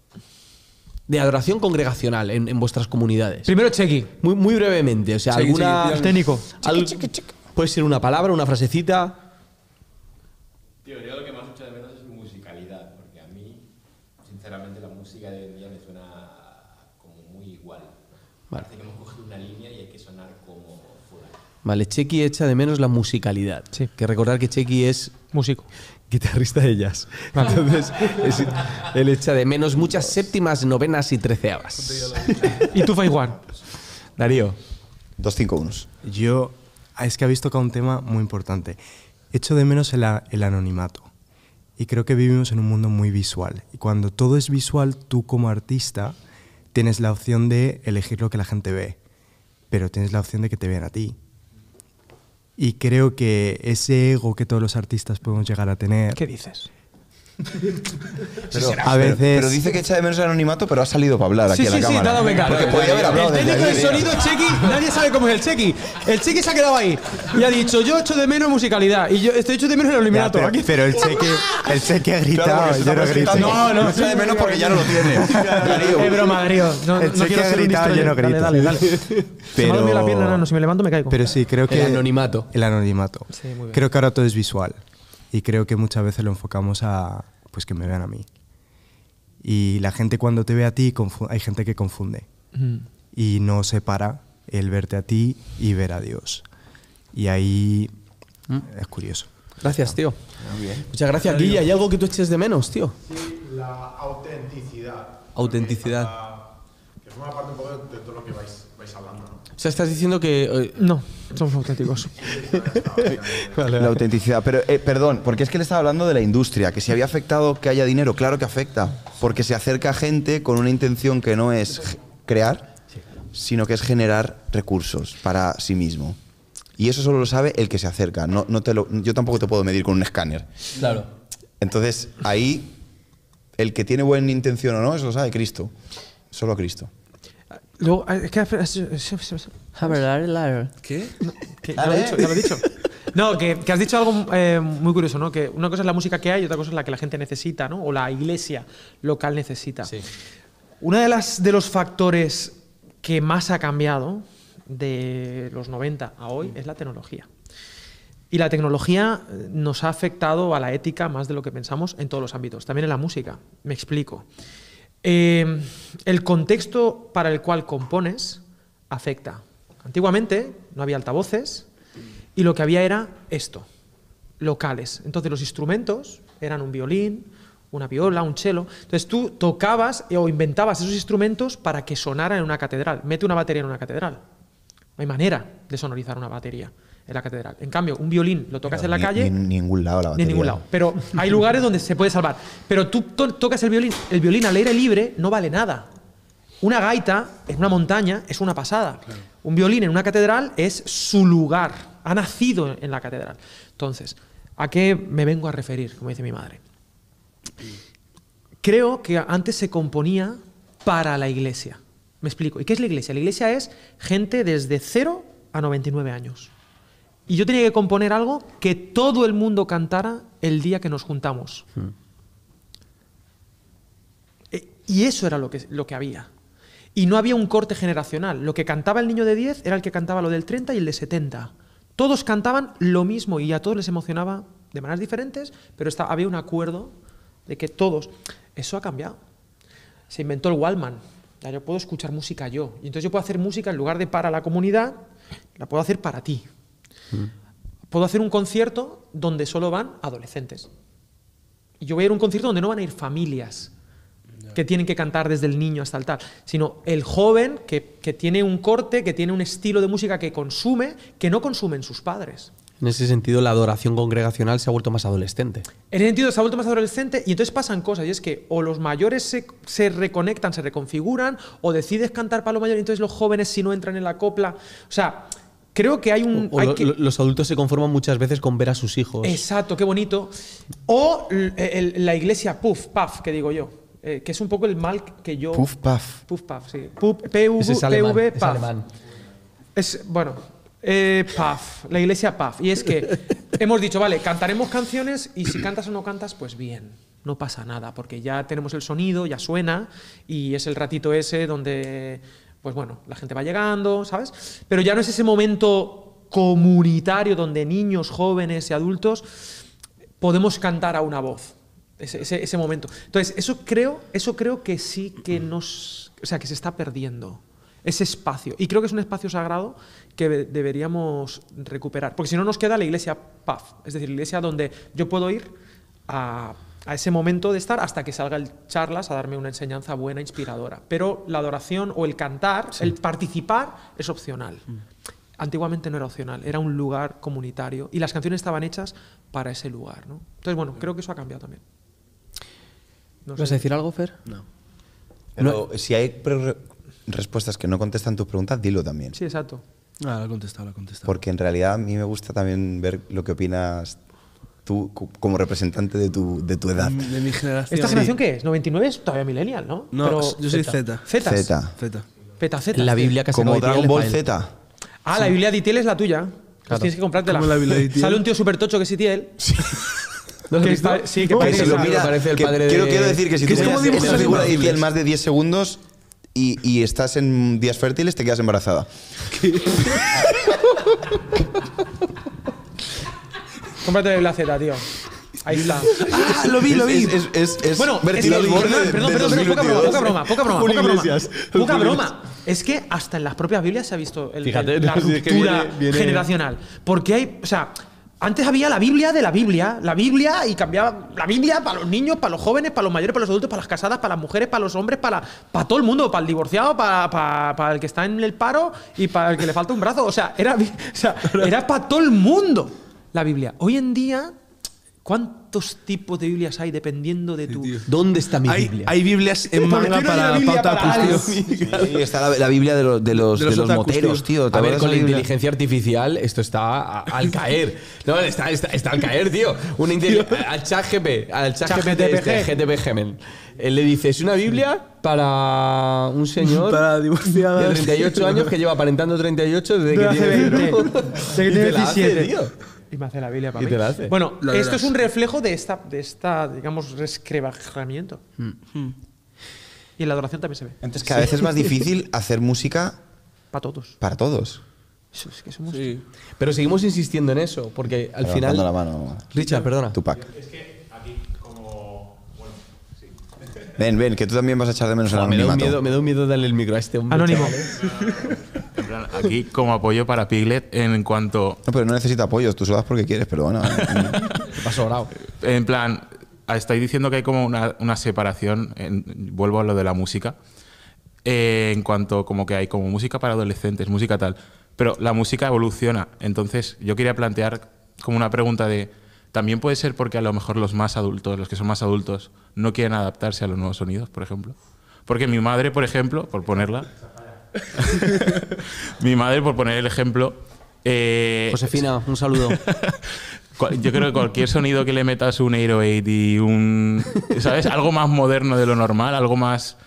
de adoración congregacional en, en vuestras comunidades? Primero, Chequi. Muy, muy brevemente, o sea, alguna. Chequi, técnico. Al, puede ser una palabra, una frasecita. Tío, yo lo que más echo de menos es musicalidad, porque a mí, sinceramente, la música de hoy en día me suena como muy igual. Parece que hemos cogido una línea y hay que sonar como fuera. Vale, Chequi echa de menos la musicalidad. Sí. Que recordar que Chequi es músico guitarrista de ellas. [LAUGHS] Entonces, él echa de menos muchas séptimas, novenas y treceavas. ¿Y tú, igual, Darío. 251. Yo, ah, es que habéis tocado un tema muy importante. Echo de menos el anonimato. Y creo que vivimos en un mundo muy visual. Y cuando todo es visual, tú como artista tienes la opción de elegir lo que la gente ve. Pero tienes la opción de que te vean a ti y creo que ese ego que todos los artistas podemos llegar a tener. ¿Qué dices? [LAUGHS] pero, a veces... Pero, dice que echa de menos el anonimato, pero ha salido para hablar aquí sí, en la sí, cámara. Sí, dado beca. Porque podía haber hablado. El técnico de sonido Chequi, nadie sabe cómo es el Chequi. El Chequi se ha quedado ahí y ha dicho, yo echo de menos musicalidad y yo estoy hecho de menos el anonimato. pero, el Chequi, el Chequi ha gritado, yo no grito. No, no, echa de menos porque ya no lo tiene. es broma, Darío. No, el no Chequi ha gritado, yo no grito. Dale, dale, [LAUGHS] Pero... Si me levanto me caigo. Pero sí, creo que... El anonimato. El anonimato. Creo que ahora todo es visual. Y creo que muchas veces lo enfocamos a pues que me vean a mí. Y la gente cuando te ve a ti, hay gente que confunde y no separa el verte a ti y ver a Dios. Y ahí mm. es curioso. Gracias, tío. Muchas gracias, Guilla ¿Hay algo que tú eches de menos, tío? Sí, la autenticidad. Autenticidad. Que forma parte de todo lo que vais hablando. O sea, estás diciendo que. Eh, no, somos auténticos. [LAUGHS] la autenticidad. Pero, eh, perdón, porque es que le estaba hablando de la industria, que si había afectado que haya dinero, claro que afecta. Porque se acerca gente con una intención que no es crear, sino que es generar recursos para sí mismo. Y eso solo lo sabe el que se acerca. No, no te yo tampoco te puedo medir con un escáner. Claro. Entonces, ahí, el que tiene buena intención o no, eso lo sabe Cristo. Solo a Cristo. Luego, ah, es que. ¿Qué? dicho? dicho? No, que, has dicho algo eh, muy curioso, ¿no? Que una cosa es la música que hay y otra cosa es la que la gente necesita, ¿no? O la iglesia local necesita. Sí. Uno de, las, de los factores que más ha cambiado de los 90 a hoy mm. es la tecnología. Y la tecnología eh, nos ha afectado a la ética más de lo que pensamos en todos los ámbitos, también en la música. Me explico. Eh, el contexto para el cual compones afecta. Antiguamente no había altavoces y lo que había era esto, locales. Entonces los instrumentos eran un violín, una viola, un cello. Entonces tú tocabas o inventabas esos instrumentos para que sonaran en una catedral. Mete una batería en una catedral. No hay manera de sonorizar una batería en la catedral. En cambio, un violín lo tocas en la calle. en ningún lado la batería. Ni en ningún lado. Pero hay lugares donde se puede salvar. Pero tú tocas el violín. El violín al aire libre no vale nada. Una gaita en una montaña es una pasada. Un violín en una catedral es su lugar. Ha nacido en la catedral. Entonces, ¿a qué me vengo a referir? Como dice mi madre. Creo que antes se componía para la iglesia. Me explico. ¿Y qué es la iglesia? La iglesia es gente desde 0 a 99 años. Y yo tenía que componer algo que todo el mundo cantara el día que nos juntamos. Hmm. E, y eso era lo que, lo que había. Y no había un corte generacional. Lo que cantaba el niño de 10 era el que cantaba lo del 30 y el de 70. Todos cantaban lo mismo y a todos les emocionaba de maneras diferentes, pero había un acuerdo de que todos... Eso ha cambiado. Se inventó el Wallman. Ya yo puedo escuchar música yo. Y entonces yo puedo hacer música en lugar de para la comunidad, la puedo hacer para ti. Puedo hacer un concierto donde solo van adolescentes. Y yo voy a ir a un concierto donde no van a ir familias que tienen que cantar desde el niño hasta el tal, sino el joven que, tiene un corte, que tiene un estilo de música que consume, que no consumen sus padres. En ese sentido, la adoración congregacional se ha vuelto más adolescente. En ese sentido, se ha vuelto más adolescente y entonces pasan cosas. Y es que o los mayores se, se reconectan, se reconfiguran, o decides cantar para los mayores y entonces los jóvenes si no entran en la copla. O sea, Creo que hay un. Los adultos se conforman muchas veces con ver a sus hijos. Exacto, qué bonito. O la iglesia puff, puff, que digo yo. Eh, que es un poco el mal que yo. Puff, puff. Puff, puff, sí. Puff, PV, es puff. Es, bueno, eh, puff. La iglesia puff. Y es que [LAUGHS] hemos dicho, vale, cantaremos canciones y si cantas o no cantas, pues bien no pasa nada, porque ya tenemos el sonido, ya suena, y es el ratito ese donde pues bueno, la gente va llegando, ¿sabes? Pero ya no es ese momento comunitario donde niños, jóvenes y adultos podemos cantar a una voz. Ese, ese, momento. Entonces, eso creo, eso creo que sí que nos. O sea, que se está perdiendo ese espacio. Y creo que es un espacio sagrado que deberíamos recuperar. Porque si no, nos queda la iglesia paf Es decir, la iglesia donde yo puedo ir a a ese momento de estar hasta que salga el charlas a darme una enseñanza buena, inspiradora. Pero la adoración o el cantar, el participar, es opcional. Mm. Antiguamente no era opcional, era un lugar comunitario y las canciones estaban hechas para ese lugar. ¿no? Entonces, bueno, creo que eso ha cambiado también. No ¿Vas a decir algo, Fer? No. Pero si hay respuestas que no contestan tus preguntas, dilo también. Sí, exacto. Ah, he contestado, Porque en realidad a mí me gusta también ver lo que opinas como representante de tu, de tu edad. De mi generación. ¿Esta generación qué es? ¿99 es todavía millennial, no? No, yo soy Z. Z. Z. Z. Peta Z. La Biblia que Como Dragon Ball Z. Ah, la Biblia de Itiel es la tuya. Pues tienes que comprártela. La de Sale un tío súper tocho que es Itiel. Sí. que está, sí, que, parece, lo mira, parece el padre quiero, de... quiero decir que si tú miras una figura de Itiel más de 10 segundos y, y estás en días fértiles, te quedas embarazada. ¿Qué? Cómprate la Z, tío. Ahí está. Ah, lo vi, lo vi. Es, bueno, es perdón, perdón, poca broma, poca broma, poca broma, Es que hasta en las propias Biblias se ha visto el, la [LAUGHS] generacional. Porque hay, o sea, antes había la Biblia de la Biblia, la Biblia y cambiaba la Biblia para los niños, para los jóvenes, para los mayores, para los adultos, para las casadas, para las mujeres, para los hombres, para, para todo el mundo, para el divorciado, para, para, el que está en el paro y para el que le falta un brazo. O sea, era, [LAUGHS] o sea, era para todo el mundo la Biblia. Hoy en día, ¿cuántos tipos de Biblias hay dependiendo de tu... ¿Dónde está mi Biblia? Hay Biblias este en manga para pautacus, tío. Sí, está la, Biblia de, los, de los, de los, moteros, tío. tío. A ver, con la inteligencia artificial esto está al [LAUGHS] caer. No, está, está, al caer, tío. Una al ChatGP, al ChatGPT, de este, GTP Gemen. Él le dice, es una Biblia para un señor de 38 años que lleva aparentando 38 [LAUGHS] desde que tiene, 20. Desde que tiene 17. tío. Y me hace la Biblia para ¿Y mí. Te hace? Bueno, esto es un reflejo de esta, de esta digamos, rescrebajamiento. Mm. Mm. Y en la adoración también se ve. Entonces, cada vez es más difícil [LAUGHS] hacer música. Para todos. Para todos. Eso es que somos. Sí. Pero seguimos insistiendo en eso, porque al Pero final. La mano, Richard, perdona. Tupac. Es que aquí, como. Ven, ven, que tú también vas a echar de menos el anonimato. Me da un miedo, me da miedo darle el micro a este hombre. Anónimo. ¿eh? [LAUGHS] aquí como apoyo para Piglet en cuanto. No, pero no necesita apoyo. tú sudas porque quieres, perdona. [LAUGHS] Te paso bravo. En plan, estáis diciendo que hay como una, una separación, vuelvo a lo de la música, eh, en cuanto como que hay como música para adolescentes, música tal, pero la música evoluciona, entonces yo quería plantear como una pregunta de, también puede ser porque a lo mejor los más adultos, los que son más adultos, no quieren adaptarse a los nuevos sonidos, por ejemplo. Porque mi madre, por ejemplo, por ponerla, [LAUGHS] mi madre, por poner el ejemplo. Eh, Josefina, un saludo. [LAUGHS] Yo creo que cualquier sonido que le metas un 808 y un. ¿Sabes? Algo más moderno de lo normal, algo más.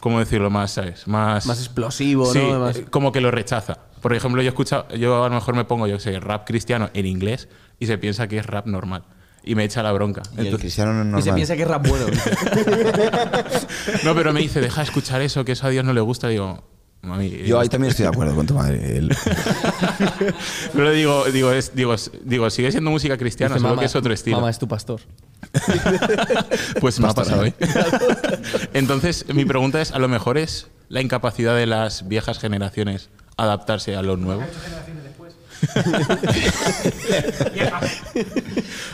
¿Cómo decirlo? Más, Más. Más explosivo, ¿no? Eh, como que lo rechaza. Por ejemplo, yo escucho. Yo a lo mejor me pongo, yo sé, rap cristiano en inglés y se piensa que es rap normal. Y me echa la bronca. Y, el cristiano no es normal. y se piensa que es rap bueno. [LAUGHS] no, pero me dice, deja de escuchar eso, que eso a Dios no le gusta. Digo, yo ahí este- también estoy de acuerdo con tu madre. [LAUGHS] Pero digo, digo, digo, sigue siendo música cristiana, es otro estilo. Mamá es tu pastor. [LAUGHS] pues me ha pasado ¿eh? Entonces, mi pregunta es, a lo mejor es la incapacidad de las viejas generaciones adaptarse a lo nuevo. [LAUGHS]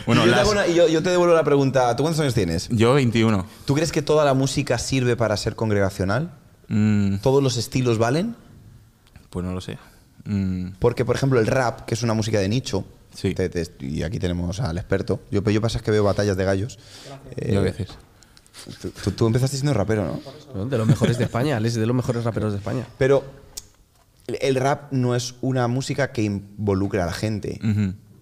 bueno, yo, yo, te devuelvo la pregunta. ¿Tú cuántos años tienes? Yo 21. ¿Tú crees que toda la música sirve para ser congregacional? Mm. ¿Todos los estilos valen? Pues no lo sé. Mm. Porque, por ejemplo, el rap, que es una música de nicho, y aquí tenemos al experto. Yo, pues, yo pasa que veo batallas de gallos. a veces. Eh, tú, empezaste siendo rapero, ¿no? De los mejores de España, de los mejores raperos de España. Pero el rap no es una música que involucre a la gente.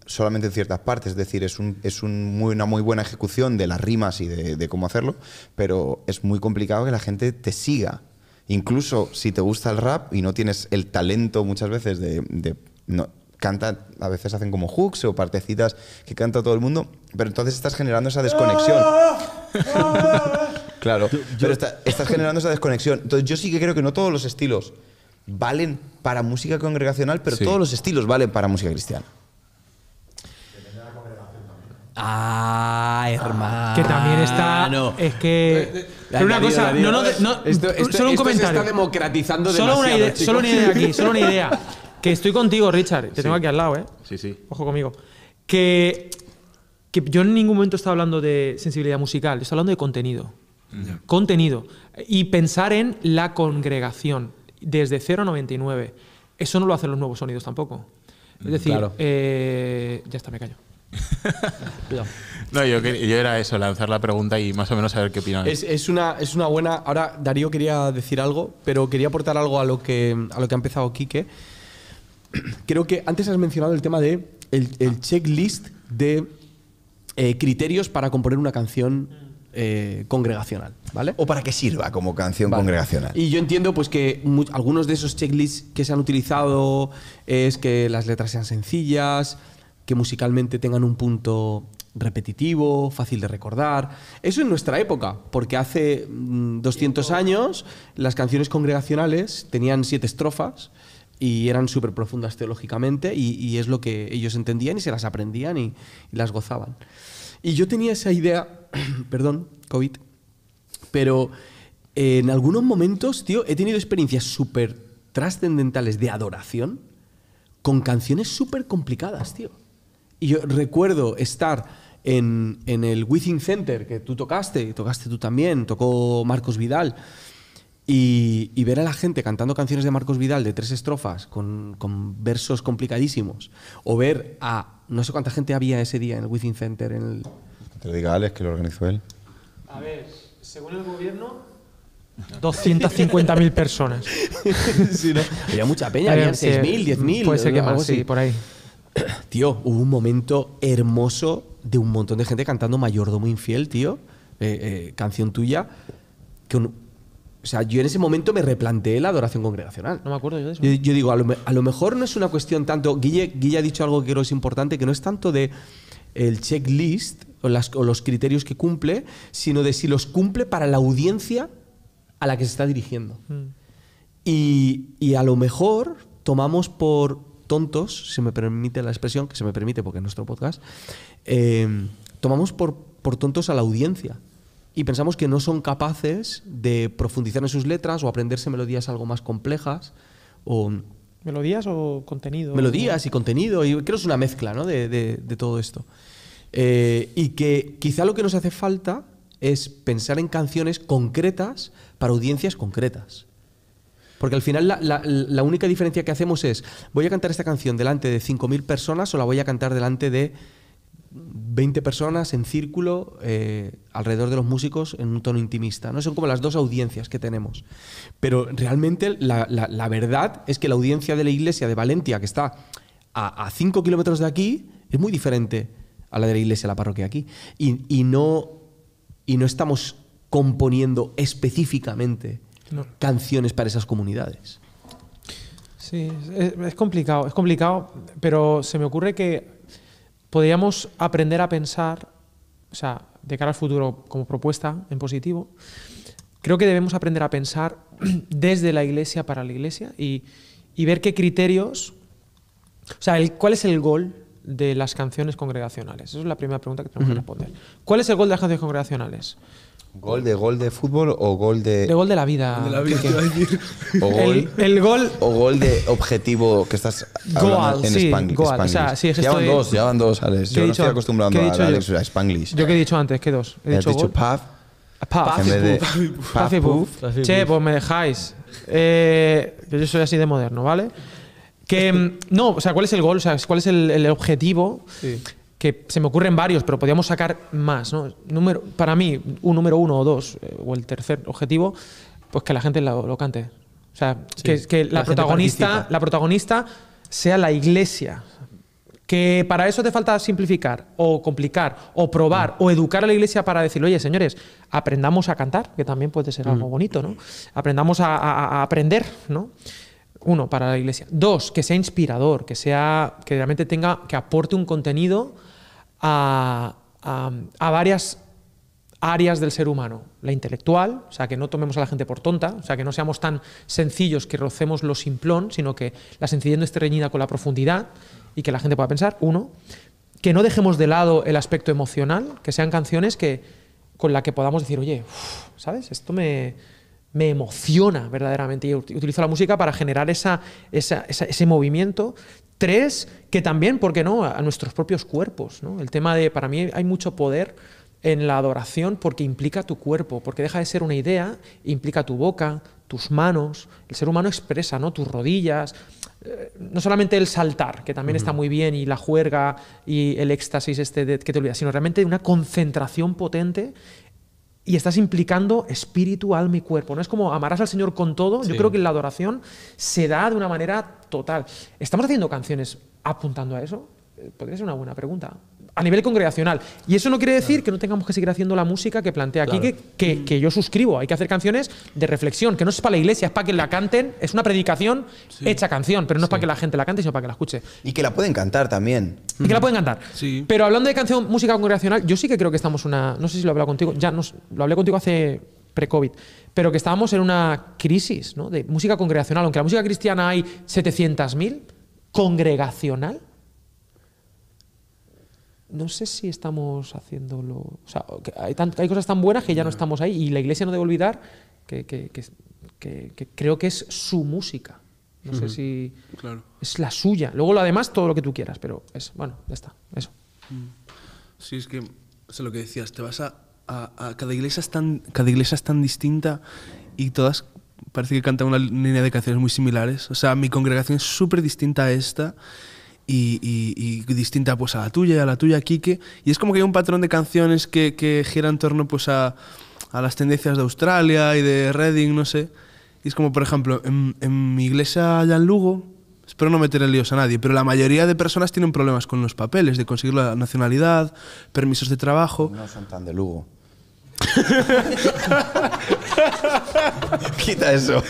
Solamente en ciertas partes, es decir, es, un, es muy, una muy buena ejecución de las rimas y de cómo hacerlo, pero es muy complicado que la gente te siga incluso si te gusta el rap y no tienes el talento muchas veces de... de canta, a veces hacen como hooks o partecitas que canta todo el mundo, pero entonces estás generando esa desconexión. claro, pero estás generando esa desconexión. Entonces yo sí que creo que no todos los estilos valen para música congregacional, pero todos los estilos valen para música cristiana. Ah, hermano. Que también está. Es que. Eh, pero una cosa, solo un esto comentario. Se está democratizando solo una idea, solo una idea aquí, solo una idea. [LAUGHS] Que estoy contigo, Richard. Te tengo aquí al lado, ¿eh? Sí, sí. Ojo conmigo. Que, que yo en ningún momento estaba hablando de sensibilidad musical, estoy hablando de contenido. Contenido. Y pensar en la congregación desde 0,99. Eso no lo hacen los nuevos sonidos tampoco. Es mm, decir, eh, ya está, me callo no, yo, yo, era eso, lanzar la pregunta y más o menos saber qué opinan. Es, una, es una buena. Ahora, Darío quería decir algo, pero quería aportar algo a lo que, a lo que ha empezado Quique. [CLEARS THROAT] Creo que antes has mencionado el tema de el, checklist de eh, criterios para componer una canción eh, congregacional, ¿vale? O para que sirva como canción congregacional. Y yo entiendo pues que algunos de esos checklists que se han utilizado es que las letras sean sencillas, que musicalmente tengan un punto repetitivo, fácil de recordar. Eso en nuestra época, porque hace 200 mm, años las canciones congregacionales tenían siete estrofas y eran súper profundas teológicamente y, es lo que ellos entendían y se las aprendían y, y las gozaban. Y yo tenía esa idea, [CLEARS THROAT] perdón, COVID, pero en algunos momentos, tío, he tenido experiencias súper trascendentales de adoración con canciones súper complicadas, tío. Y yo recuerdo estar en, en el Within Center, que tú tocaste, tocaste tú también, tocó Marcos Vidal. Y, ver a la gente cantando canciones de Marcos Vidal de tres estrofas con, con, versos complicadísimos, o ver a no sé cuánta gente había ese día en el Within Center. En Que te lo diga Alex, que lo organizó él. A ver, según el gobierno, 250.000 [LAUGHS] personas. Había mucha peña, había 6.000, 10.000. Puede ser que más, sí, por ahí. [CLEARS THROAT] tío, hubo un momento hermoso de un montón de gente cantando Mayordomo Infiel, tío, eh, eh, canción tuya, que o sea, yo en ese momento me replanteé la adoración congregacional. No me acuerdo yo de eso. Yo, digo, a lo, mejor no es una cuestión tanto. Guille, Guille, ha dicho algo que creo es importante, que no es tanto de el checklist o, los criterios que cumple, sino de si los cumple para la audiencia a la que se está dirigiendo. Mm. y, a lo mejor tomamos por tontos, si me permite la expresión, que se me permite porque es nuestro podcast, eh, tomamos por, tontos a la audiencia y pensamos que no son capaces de profundizar en sus letras o aprenderse melodías algo más complejas o melodías o contenido melodías y contenido y creo que es una mezcla de, todo esto eh, y que quizá lo que nos hace falta es pensar en canciones concretas para audiencias concretas porque al final la, única diferencia que hacemos es, voy a cantar esta canción delante de 5.000 personas o la voy a cantar delante de 20 personas en círculo eh, alrededor de los músicos en un tono intimista. ¿no? Son como las dos audiencias que tenemos. Pero realmente la, verdad es que la audiencia de la iglesia de Valencia, que está a 5 kilómetros de aquí, es muy diferente a la de la iglesia, la parroquia aquí. Y, no, y no estamos componiendo específicamente canciones para esas comunidades. Sí, es, complicado, es complicado, pero se me ocurre que podríamos aprender a pensar, o sea, de cara al futuro como propuesta en positivo, creo que debemos aprender a pensar [CLEARS THROAT] desde la iglesia para la iglesia y, ver qué criterios, o sea, cuál es el gol de las canciones congregacionales. Esa es la primera pregunta que tenemos que responder. ¿Cuál es el gol de las canciones congregacionales? ¿Gol de gol de fútbol o gol de.? De gol de la vida. O gol, el, gol. O gol de objetivo que estás hablando goal, en sí, Spanglish. O sea, sí, es ya van dos, ya van dos, Alex. Yo no estoy acostumbrando a, a Spanglish. Yo que he dicho antes, ¿qué dos? He dicho, dicho puff. Puff. En Che, pues me dejáis. Eh, yo soy así de moderno, ¿vale? Que, mm, no, o sea, ¿cuál es el gol? O sea, ¿cuál es el, el objetivo? Sí que se me ocurren varios, pero podríamos sacar más. ¿no? Número, para mí, un número uno o dos, eh, o el tercer objetivo, pues que la gente lo, cante. O sea, que, la, protagonista, la protagonista sea la iglesia. Que para eso te falta simplificar, o complicar, o probar, mm. o educar a la iglesia para decir, oye, señores, aprendamos a cantar, que también puede ser algo mm. bonito, ¿no? Aprendamos a, a aprender, ¿no? Uno, para la iglesia. Dos, que sea inspirador, que sea. que realmente tenga. que aporte un contenido a, varias áreas del ser humano, la intelectual, o sea, que no tomemos a la gente por tonta, o sea, que no seamos tan sencillos que rocemos lo simplón, sino que la sencillez no esté reñida con la profundidad y que la gente pueda pensar, uno, que no dejemos de lado el aspecto emocional, que sean canciones que con las que podamos decir, oye, ¿sabes? Esto me, me emociona verdaderamente y utilizo la música para generar esa, ese movimiento. Tres, que también, ¿por qué no?, a nuestros propios cuerpos. El tema de, para mí hay mucho poder en la adoración porque implica tu cuerpo, porque deja de ser una idea, implica tu boca, tus manos, el ser humano expresa, ¿no? Tus rodillas, eh, no solamente el saltar, que también está muy bien, y la juerga y el éxtasis este que te olvidas, sino realmente una concentración potente y estás implicando espiritual mi cuerpo. No es como amarás al Señor con todo. Yo creo que la adoración se da de una manera total. ¿Estamos haciendo canciones apuntando a eso? Eh, podría ser una buena pregunta a nivel congregacional. Y eso no quiere decir que no tengamos que seguir haciendo la música que plantea aquí, que, yo suscribo. Hay que hacer canciones de reflexión, que no es para la iglesia, es para que la canten. Es una predicación hecha canción, pero no es para que la gente la cante, sino para que la escuche. Y que la pueden cantar también. Y que la pueden cantar. Sí. Pero hablando de canción, música congregacional, yo sí que creo que estamos una. No sé si lo he hablado contigo, ya nos, lo hablé contigo hace pre-COVID, pero que estábamos en una crisis ¿no? de música congregacional. Aunque la música cristiana hay 700.000, congregacional no sé si estamos haciéndolo. O sea, hay, hay, cosas tan buenas que ya no mm. estamos ahí. Y la iglesia no debe olvidar que, creo que es su música. No sé si es la suya. Luego lo demás todo lo que tú quieras, pero es, bueno, ya está, eso. Mm. Sí, es que es lo que decías, te vas a, cada, iglesia es tan, cada iglesia es tan distinta y todas parece que cantan una línea de canciones muy similares. O sea, mi congregación es súper distinta a esta y, distinta pues a la tuya, a la tuya, Kike. Y es como que hay un patrón de canciones que, que gira en torno pues a, a, las tendencias de Australia y de Reading, no sé. Y es como, por ejemplo, en, en mi iglesia allá en Lugo, espero no meter en líos a nadie, pero la mayoría de personas tienen problemas con los papeles, de conseguir la nacionalidad, permisos de trabajo. No son tan de Lugo. [LAUGHS] [LAUGHS] Quita eso.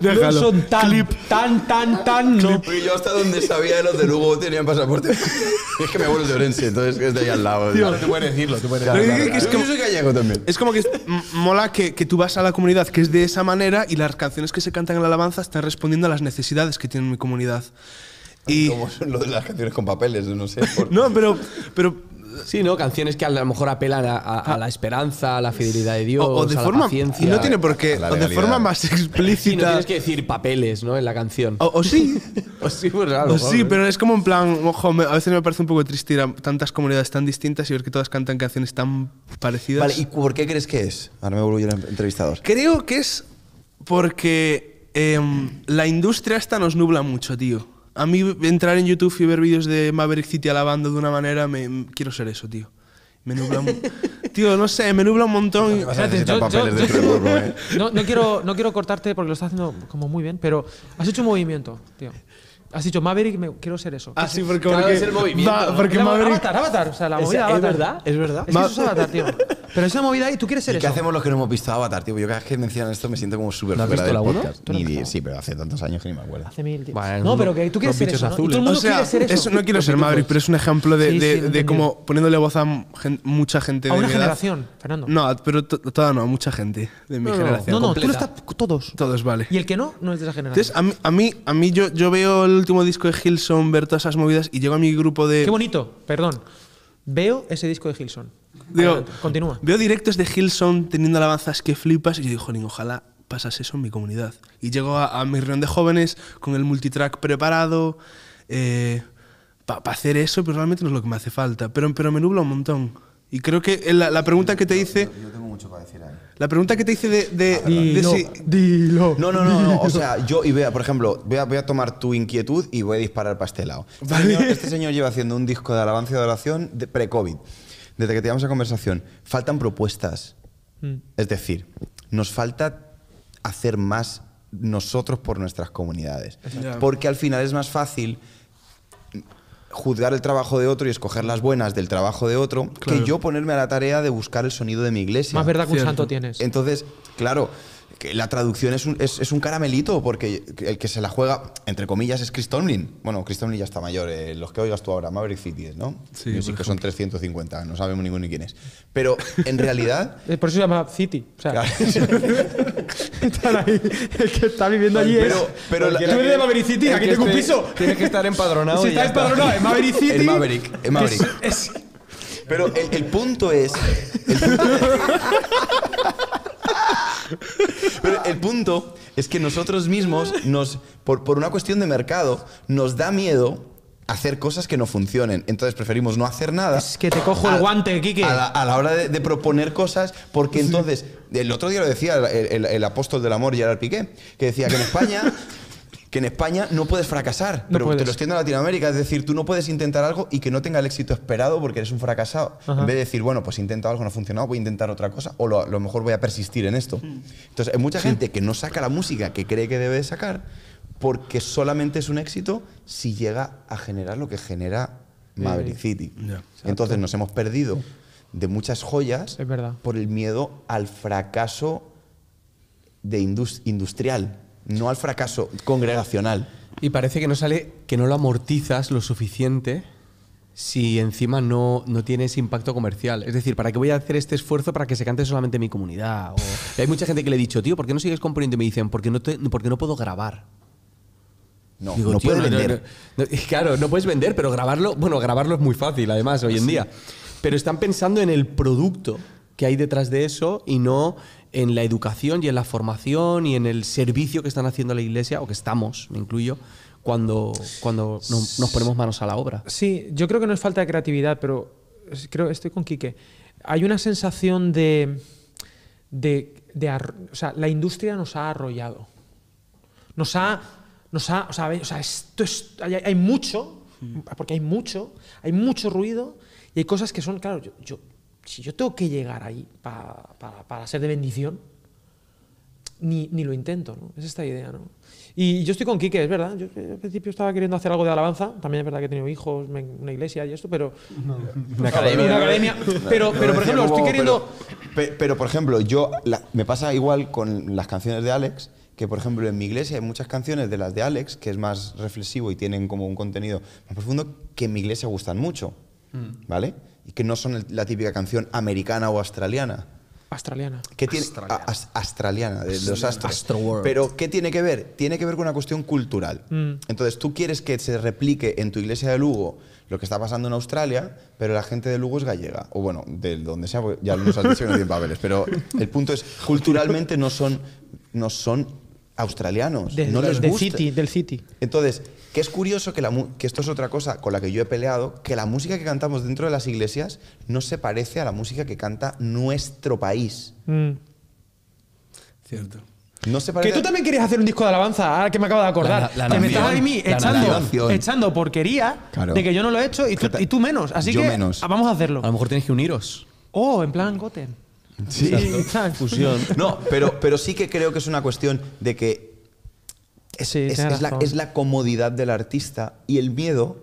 Déjalo. No son tan, tan, tan, tan. No. yo hasta donde sabía los de Lugo tenían pasaporte. es que mi abuelo es de Orense, entonces es de ahí al lado. Tío, te puedes decirlo, te puedes decirlo. Es como, yo soy gallego también. Es como que mola que, que, tú vas a la comunidad que es de esa manera y las canciones que se cantan en la alabanza están respondiendo a las necesidades que tiene mi comunidad. Y, como son las canciones con papeles, no sé. Por... [LAUGHS] no, pero, pero Sí, ¿no? Canciones que a lo mejor apelan a, la ah. esperanza, a la fidelidad de Dios, a la no tiene por qué, o de forma más explícita. [LAUGHS] Sí, no tienes que decir papeles, ¿no? En la canción. O, sí. o sí, [LAUGHS] sí, pues, ¿eh? pero es como en plan, ojo, a veces me parece un poco triste ir a tantas comunidades tan distintas y ver que todas cantan canciones tan parecidas. Vale, ¿y por qué crees que es? Ahora me vuelvo yo entrevistador. Creo que es porque em, la industria esta nos nubla mucho, tío a mí entrar en YouTube y ver vídeos de Maverick City alabando de una manera, me, quiero ser eso, tío. Me nubla un, [LAUGHS] Tío, no sé, me nubla un montón. no, quiero, cortarte porque lo estás haciendo como muy bien, pero has hecho un movimiento, tío. Has dicho Maverick, me, quiero ser eso. Ah, sí, porque, es el movimiento. porque Avatar, Avatar. O sea, la movida es, Avatar. verdad, es verdad. Es que eso es Avatar, tío. [LAUGHS] Pero esa movida ahí, ¿tú quieres ser ¿Y eso? ¿Qué hacemos los que no hemos visto Avatar, tío? Pues yo cada vez que mencionan esto me siento como súper ¿No fuera la uno? sí, pero hace tantos años que ni me acuerdo. Hace mil, tío. no, pero tú quieres ser eso. ¿no? todo el mundo quiere ser eso. no quiero ser Maverick, pero es un ejemplo de, de- poniéndole voz a mucha gente de mi edad. generación, Fernando. No, pero toda no, mucha gente de mi generación. No, no, tú lo estás todos. Todos, vale. Y el que no, no es de esa generación. Entonces, a mí, a mí yo, yo veo el último disco de Hilson, ver todas esas movidas y llego a mi grupo de. Qué bonito, perdón. Veo ese disco de Hilson continúa. Veo directos de Hillsong teniendo alabanzas que flipas y yo digo, ojalá pasas eso en mi comunidad. Y llego a, mi reunión de jóvenes con el multitrack preparado eh, para hacer eso, pero pues realmente no es lo que me hace falta. Pero, pero me nubla un montón. Y creo que la, pregunta que te hice... Yo, tengo mucho para decir La pregunta que te hice de... de, ah, dilo, No, no, no, O sea, [LAUGHS] yo y vea, por ejemplo, voy a, tomar tu inquietud y voy a disparar para Este, este, este señor, lleva haciendo un disco de alabanza y adoración pre-COVID desde que teníamos la conversación, faltan propuestas. Mm. Es decir, nos falta hacer más nosotros por nuestras comunidades. Porque al final es más fácil juzgar el trabajo de otro y escoger las buenas del trabajo de otro que yo ponerme a la tarea de buscar el sonido de mi iglesia. Más verdad que un santo tienes. Entonces, claro, la traducción es un, es, un, caramelito, porque el que se la juega, entre comillas, es Chris Tomlin. Bueno, Chris Tomlin ya está mayor, eh, los que oigas tú ahora, Maverick City, ¿no? Sí. Yo sí que son 350, no sabemos ninguno ni quién es. Pero en [LAUGHS] realidad. Eh, por eso se llama City. O sea, [LAUGHS] están ahí, el que está viviendo allí es. Pero tú eres de Maverick City, aquí tengo un piso. tiene que estar empadronado. [LAUGHS] Si está empadronado en Maverick City. En Maverick. En Maverick. pero el punto es. El punto es pero el punto es que nosotros mismos, por, una cuestión de mercado, nos da miedo hacer cosas que no funcionen. Entonces preferimos no hacer nada. Es que te cojo el guante, Kike. A la, hora de, proponer cosas, porque entonces, el otro día lo decía el, el apóstol del amor, Gerard Piqué, que decía que en España [LAUGHS] que en España no puedes fracasar, pero te lo extiende en Latinoamérica. Es decir, tú no puedes intentar algo y que no tenga el éxito esperado porque eres un fracasado. En vez de decir, bueno, pues he intentado algo, no ha funcionado, voy a intentar otra cosa, o a lo mejor voy a persistir en esto. Mm. Entonces, hay mucha gente que no saca la música que cree que debe sacar porque solamente es un éxito si llega a generar lo que genera Maverick eh, City. Entonces, nos hemos perdido de muchas joyas por el miedo al fracaso de industrial no al fracaso congregacional. Y parece que no sale, que no lo amortizas lo suficiente si encima no, no tienes impacto comercial. Es decir, ¿para qué voy a hacer este esfuerzo para que se cante solamente mi comunidad? hay mucha gente que le he dicho, tío, ¿por qué no sigues componiendo? Y me dicen, porque no, porque no puedo grabar. No, no puedes vender. [LAUGHS] claro, no puedes vender, pero grabarlo, bueno, grabarlo es muy fácil, además, hoy en día. Pero están pensando en el producto que hay detrás de eso y no en la educación y en la formación y en el servicio que están haciendo la iglesia, o que estamos, me incluyo, cuando, cuando nos, ponemos manos a la obra. Sí, yo creo que no es falta de creatividad, pero creo estoy con Quique. Hay una sensación de. de, de o sea, la industria nos ha arrollado. Nos ha. Nos ha o sea, esto es, hay, mucho, mm. porque hay mucho, hay mucho ruido y hay cosas que son, claro, yo si yo tengo que llegar ahí para, para, para ser de bendición, ni, ni, lo intento, ¿no? Es esta idea, ¿no? Y yo estoy con Quique, es verdad. Yo al principio estaba queriendo hacer algo de alabanza. También es verdad que he tenido hijos, una iglesia y esto, pero... una academia. academia. Pero, pero, por ejemplo, estoy queriendo... Pero, por ejemplo, yo... me pasa igual con las canciones de Alex, que por ejemplo en mi iglesia hay muchas canciones de las de Alex, que es más reflexivo y tienen como un contenido más profundo, que en mi iglesia gustan mucho, mm. ¿vale? que no son la típica canción americana o australiana. Australiana. ¿Qué tiene, australiana. de, los astros. Pero ¿qué tiene que ver? Tiene que ver con una cuestión cultural. Mm. Entonces, tú quieres que se replique en tu iglesia de Lugo lo que está pasando en Australia, pero la gente de Lugo es gallega. O bueno, de donde sea, ya nos has dicho que no papeles. Pero el punto es, culturalmente no son, no son australianos. no les gusta. City, del City. Entonces, y es curioso que, la esto es otra cosa con la que yo he peleado, que la música que cantamos dentro de las iglesias no se parece a la música que canta nuestro país. Mm. Cierto. que tú también querías hacer un disco de alabanza, ahora que me acabo de acordar. que me estás a mí echando, echando porquería de que yo no lo he hecho y tú, menos. Así yo que menos. vamos a hacerlo. A lo mejor tienes que uniros. Oh, en plan Goten. Sí, [LAUGHS] fusión. No, pero sí que creo que es una cuestión de que es, la, es, la, comodidad del artista y el miedo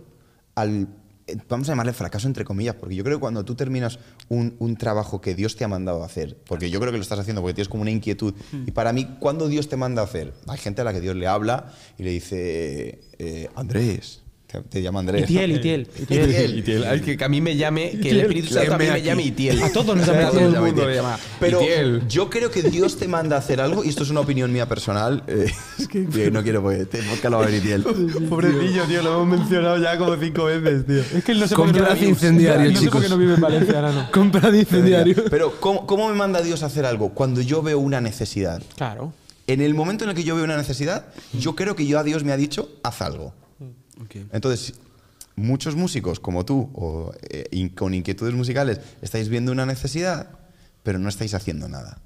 al, eh, vamos a llamarle fracaso entre comillas, porque yo creo que cuando tú terminas un, trabajo que Dios te ha mandado a hacer, porque yo creo que lo estás haciendo porque tienes como una inquietud, mm. y para mí, cuando Dios te manda a hacer? Hay gente a la que Dios le habla y le dice, eh, Andrés, te llama Andrés. Itiel, Itiel, que, a mí me llame, que el Espíritu Santo a mí me llame Itiel. A todos nos [LAUGHS] llama todo mundo Pero yo creo que Dios te manda a hacer algo, y esto es una opinión mía personal. Eh, [LAUGHS] es que no quiero porque te lo va a ver Itiel. [LAUGHS] Pobrecillo, tío, lo hemos mencionado ya como cinco veces, tío. Es que él no se Compra de incendiario, no sé no vive en no. Compra de incendiario. Pero, ¿cómo, ¿cómo me manda Dios a hacer algo? Cuando yo veo una necesidad. Claro. En el momento en el que yo veo una necesidad, yo creo que yo a Dios me ha dicho, haz algo. Entonces, muchos músicos como tú, o eh, con inquietudes musicales, estáis viendo una necesidad, pero no estáis haciendo nada.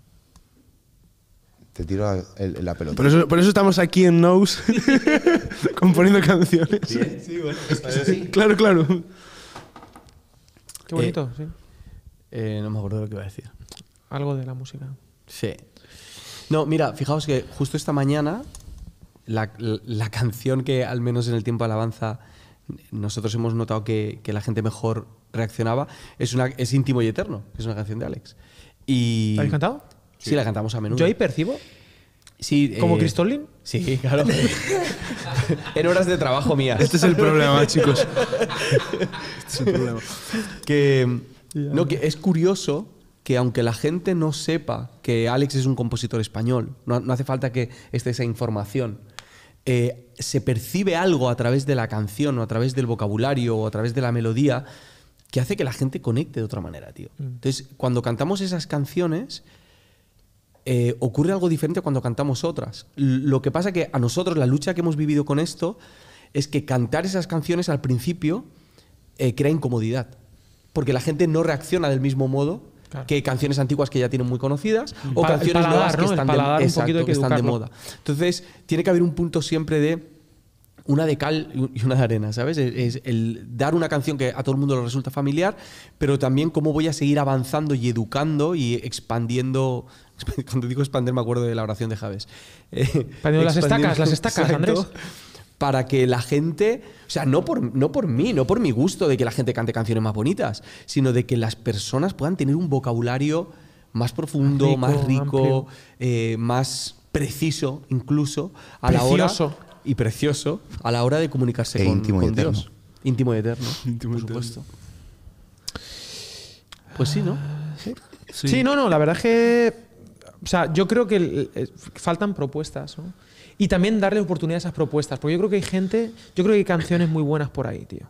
Te tiro la, pelota. Por eso, estamos aquí en Nose [LAUGHS] componiendo canciones. Sí, sí bueno. [LAUGHS] Claro, claro. Qué bonito, eh, sí. Eh, no me acuerdo de lo que iba a decir. Algo de la música. Sí. No, mira, fijaos que justo esta mañana la, canción que al menos en el tiempo de alabanza nosotros hemos notado que, la gente mejor reaccionaba es, una, es Íntimo y Eterno, que es una canción de Alex. Y, ¿La habéis cantado? Sí, la cantamos a menudo. Yo ahí percibo. Sí, ¿Como eh, Sí, claro. [LAUGHS] en horas de trabajo mías. Este es el problema, [LAUGHS] chicos. Este es el problema. Que, no, que es curioso que aunque la gente no sepa que Alex es un compositor español, no, no hace falta que esté esa información, eh, se percibe algo a través de la canción o a través del vocabulario o a través de la melodía que hace que la gente conecte de otra manera, tío. Mm. Entonces, cuando cantamos esas canciones, eh, ocurre algo diferente cuando cantamos otras. Lo que pasa que a nosotros la lucha que hemos vivido con esto es que cantar esas canciones al principio eh, crea incomodidad, porque la gente no reacciona del mismo modo que canciones antiguas que ya tienen muy conocidas o canciones nuevas que, están, de, moda. Entonces, tiene que haber un punto siempre de una de cal y una de arena, ¿sabes? Es, el dar una canción que a todo el mundo le resulta familiar, pero también cómo voy a seguir avanzando y educando y expandiendo. [LAUGHS] Cuando digo expandir, me acuerdo de la oración de Javés eh, las estacas, las [LAUGHS] estacas, Andrés para que la gente, o sea, no por, no por mí, no por mi gusto de que la gente cante canciones más bonitas, sino de que las personas puedan tener un vocabulario más profundo, más rico, más eh, preciso incluso a la hora y precioso a la hora de comunicarse e con, íntimo Dios. Íntimo y eterno. [LAUGHS] Íntimo por supuesto. Pues sí, ¿no? sí. no, no, la verdad es que o sea, yo creo que eh, faltan propuestas, ¿no? Y también darle oportunidad a esas propuestas, porque yo creo que hay gente, yo creo que hay canciones muy buenas por ahí, tío.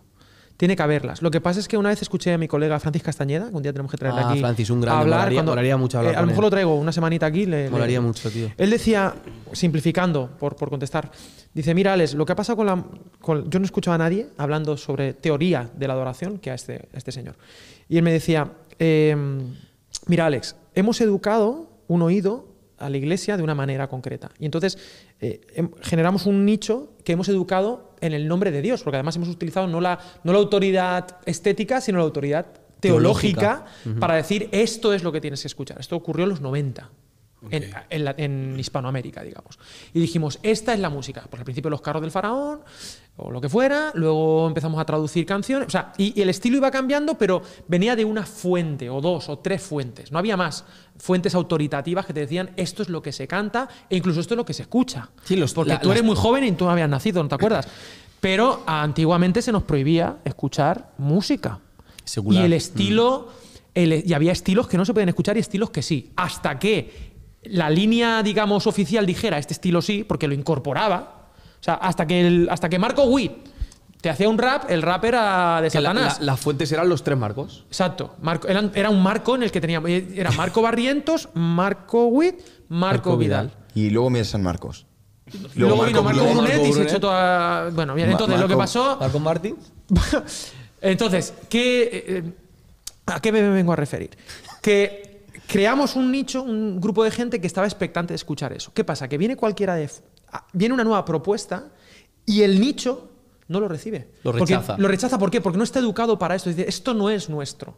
Tiene que haberlas. Lo que pasa es que una vez escuché a mi colega Francis Castañeda, que un día tenemos que traerle ah, aquí. Francis, un gran a hablar. Molaría, mucho eh, a lo mejor lo traigo una semanita aquí. Le, molaría mucho, tío. Él decía, simplificando, por, por contestar, dice: Mira, Alex, lo que ha pasado con la. yo no escuchaba a nadie hablando sobre teoría de la adoración que a este, este señor. Y él me decía: em, Mira, Alex, hemos educado un oído a la iglesia de una manera concreta. Y entonces eh, em, generamos un nicho que hemos educado en el nombre de Dios, porque además hemos utilizado no la, no la autoridad estética, sino la autoridad teológica, para decir esto es lo que tienes que escuchar. Esto ocurrió en los 90. En, en, Hispanoamérica, digamos. Y dijimos, esta es la música. Pues al principio los carros del faraón, o lo que fuera, luego empezamos a traducir canciones, o sea, y, el estilo iba cambiando, pero venía de una fuente, o dos, o tres fuentes, no había más fuentes autoritativas que te decían esto es lo que se canta, e incluso esto es lo que se escucha. Sí, los, porque tú eres muy joven y tú no habías nacido, ¿no te acuerdas? Pero antiguamente se nos prohibía escuchar música. Secular. Y el mm. estilo, el, y había estilos que no se pueden escuchar y estilos que sí, hasta que la línea, digamos, oficial dijera este estilo sí, porque lo incorporaba, o sea, hasta que, hasta que Marco Witt te hacía un rap, el rap era de Satanás. las fuentes eran los tres marcos. Exacto. Marco, era un marco en el que teníamos. Eh, era Marco Barrientos, Marco Witt, Marco, Vidal. Y luego mira San Marcos. Luego, luego vino Marco, Brunet y se echó toda. Bueno, bien, entonces lo que pasó. Marco Martín. [LAUGHS] entonces, ¿qué, eh, ¿a qué me vengo a referir? Que creamos un nicho, un grupo de gente que estaba expectante de escuchar eso. ¿Qué pasa? Que viene cualquiera de, viene una nueva propuesta y el nicho no lo recibe. Lo rechaza. lo rechaza, ¿por qué? Porque no está educado para esto. Dice, esto no es nuestro.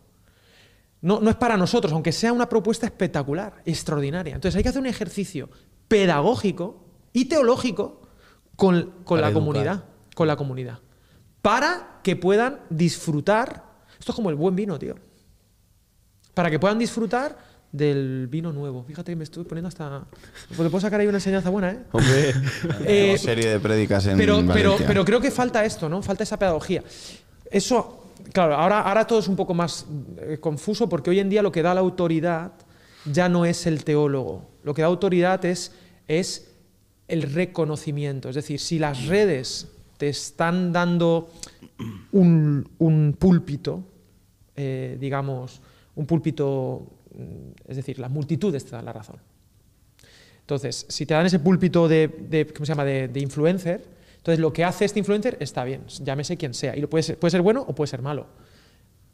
No, es para nosotros, aunque sea una propuesta espectacular, extraordinaria. Entonces hay que hacer un ejercicio pedagógico y teológico con, la comunidad. Con la comunidad. Para que puedan disfrutar. Esto es como el buen vino, tío. Para que puedan disfrutar del vino nuevo. Fíjate que me estoy poniendo hasta. Pues puedo sacar ahí una enseñanza buena, ¿eh? Hombre, [LAUGHS] eh, serie de prédicas en pero, pero, creo que falta esto, ¿no? Falta esa pedagogía. Eso, claro, ahora, ahora todo es un poco más eh, confuso porque hoy en día lo que da la autoridad ya no es el teólogo. Lo que da autoridad es, el reconocimiento. Es decir, si las redes te están dando un, púlpito, eh, digamos, un púlpito Mm, es decir, las multitudes te dan la razón. Entonces, si te dan ese púlpito de, ¿cómo se llama?, de, influencer, entonces lo que hace este influencer está bien, llámese quien sea, y lo puede, ser, bueno o puede ser malo,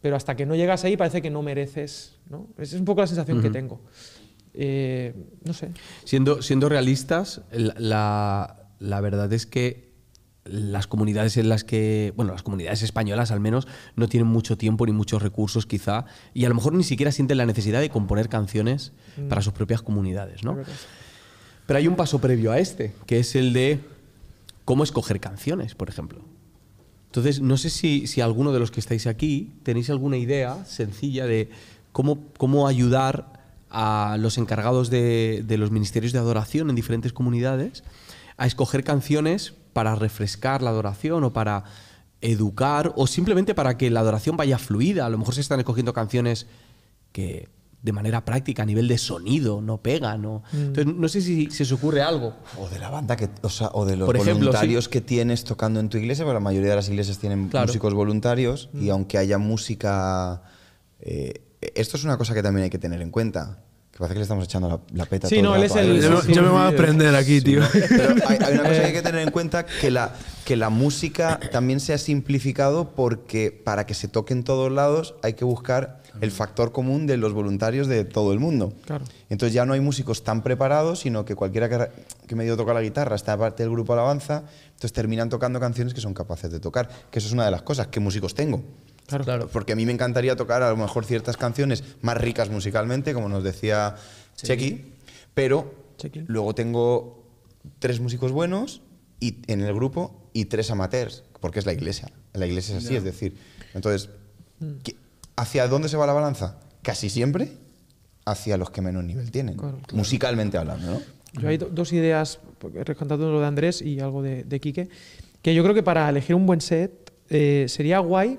pero hasta que no llegas ahí parece que no mereces, ¿no? es un poco la sensación que tengo. Eh, no sé. Siendo, siendo realistas, la, la verdad es que las comunidades en las que, bueno, las comunidades españolas al menos, no tienen mucho tiempo ni muchos recursos quizá, y a lo mejor ni siquiera sienten la necesidad de componer canciones mm. para sus propias comunidades, ¿no? Pero hay un paso previo a este, que es el de cómo escoger canciones, por ejemplo. Entonces, no sé si, alguno de los que estáis aquí tenéis alguna idea sencilla de cómo, cómo ayudar a los encargados de, de los ministerios de adoración en diferentes comunidades a escoger canciones para refrescar la adoración o para educar o simplemente para que la adoración vaya fluida. A lo mejor se están escogiendo canciones que de manera práctica, a nivel de sonido, no pegan. ¿no? Mm. Entonces, no sé si, se os ocurre algo. O de la banda, que, o, o de los voluntarios que tienes tocando en tu iglesia, porque la mayoría de las iglesias tienen músicos voluntarios y mm. aunque haya música... Eh, esto es una cosa que también hay que tener en cuenta. Que parece que le estamos echando la, la peta. Sí, no, Yo, me voy a aprender aquí, tío. Pero hay, una cosa que hay que eh. tener en cuenta: que la, que la música también se ha simplificado porque para que se toque en todos lados hay que buscar el factor común de los voluntarios de todo el mundo. Claro. Entonces ya no hay músicos tan preparados, sino que cualquiera que, que medio toca la guitarra está parte del grupo alabanza, entonces terminan tocando canciones que son capaces de tocar. Que eso es una de las cosas. ¿Qué músicos tengo? Claro. Porque a mí me encantaría tocar a lo mejor ciertas canciones más ricas musicalmente, como nos decía Chequi, pero luego tengo tres músicos buenos y, en el grupo y tres amateurs, porque es la iglesia. La iglesia es así, es decir. Entonces, mm. ¿hacia dónde se va la balanza? Casi siempre hacia los que menos nivel tienen, musicalmente hablando. Yo hay dos ideas, recantado lo de Andrés y algo de, de Quique, que yo creo que para elegir un buen set eh, sería guay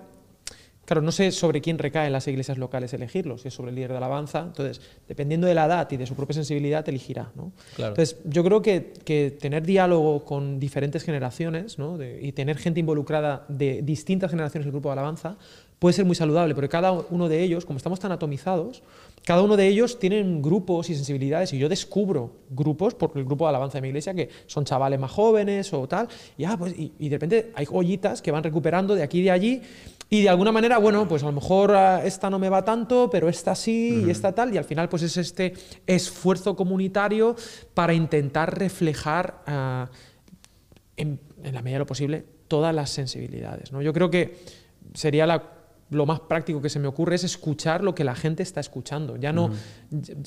Claro, no sé sobre quién recae en las iglesias locales elegirlos, si es sobre el líder de alabanza. Entonces, dependiendo de la edad y de su propia sensibilidad, elegirá. Entonces, yo creo que, que, tener diálogo con diferentes generaciones y tener gente involucrada de distintas generaciones del grupo de alabanza puede ser muy saludable, porque cada uno de ellos, como estamos tan atomizados, cada uno de ellos tienen grupos y sensibilidades, y yo descubro grupos, porque el grupo de alabanza de mi iglesia, que son chavales más jóvenes o tal, y, ah, pues, y, de repente hay joyitas que van recuperando de aquí y de allí, y de alguna manera, bueno, pues a lo mejor ah, esta no me va tanto, pero esta sí y esta tal, y al final pues es este esfuerzo comunitario para intentar reflejar ah, en, la medida de lo posible todas las sensibilidades. ¿no? Yo creo que sería la lo más práctico que se me ocurre es escuchar lo que la gente está escuchando. Ya no,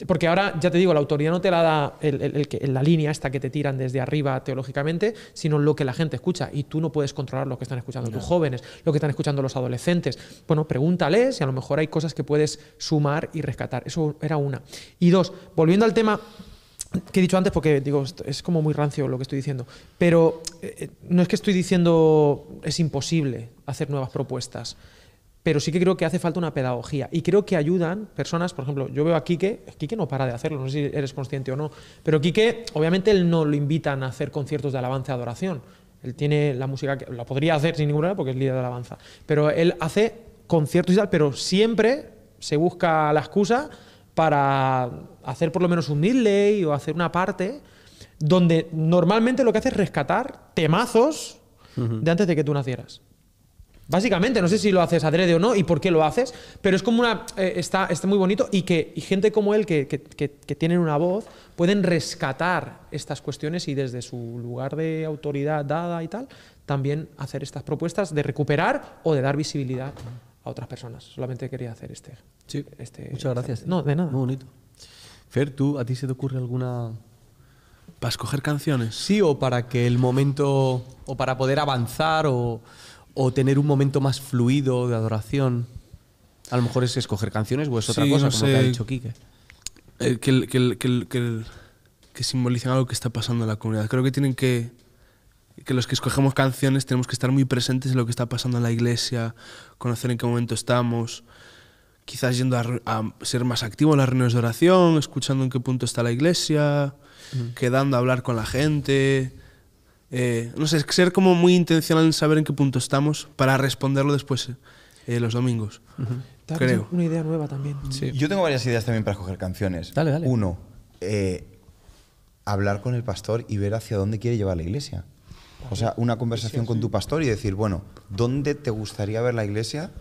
Porque ahora, ya te digo, la autoridad no te la da el, la línea esta que te tiran desde arriba teológicamente, sino lo que la gente escucha. Y tú no puedes controlar lo que están escuchando tus jóvenes, lo que están escuchando los adolescentes. Bueno, pregúntales y a lo mejor hay cosas que puedes sumar y rescatar. Eso era una. Y dos, volviendo al tema que he dicho antes porque digo es como muy rancio lo que estoy diciendo pero eh, eh, no es que estoy diciendo es imposible hacer nuevas propuestas pero sí que creo que hace falta una pedagogía y creo que ayudan personas, por ejemplo, yo veo a Quique, Quique no para de hacerlo, no sé si eres consciente o no, pero Quique obviamente él no lo invitan a hacer conciertos de alabanza y adoración, él tiene la música que la podría hacer sin ninguna duda porque es líder de alabanza, pero él hace conciertos y tal, pero siempre se busca la excusa para hacer por lo menos un ley o hacer una parte donde normalmente lo que hace es rescatar temazos de antes de que tú nacieras. Básicamente, no sé si lo haces adrede o no y por qué lo haces, pero es como una. Eh, está, muy bonito y que gente como él que, que, tienen una voz pueden rescatar estas cuestiones y desde su lugar de autoridad dada y tal, también hacer estas propuestas de recuperar o de dar visibilidad a otras personas. Solamente quería hacer este. Sí. Este Muchas gracias. No, de nada. Muy bonito. Fer, ¿tú a ti se te ocurre alguna para escoger canciones? Sí, o para que el momento, o para poder avanzar, o o tener un momento más fluido de adoración. A lo mejor es escoger canciones o es otra cosa, como ha dicho Quique. que, algo que está pasando en la comunidad. Creo que tienen que. Que los que escogemos canciones tenemos que estar muy presentes en lo que está pasando en la iglesia, conocer en qué momento estamos, quizás yendo a, ser más activo en las reuniones de oración, escuchando en qué punto está la iglesia, quedando a hablar con la gente, eh, no sé, ser como muy intencional en saber en qué punto estamos para responderlo después eh, los domingos. Creo. Una idea nueva también. Yo tengo varias ideas también para escoger canciones. Uno, eh, hablar con el pastor y ver hacia dónde quiere llevar la iglesia. O sea, una conversación con tu pastor y decir, bueno, ¿dónde te gustaría ver la iglesia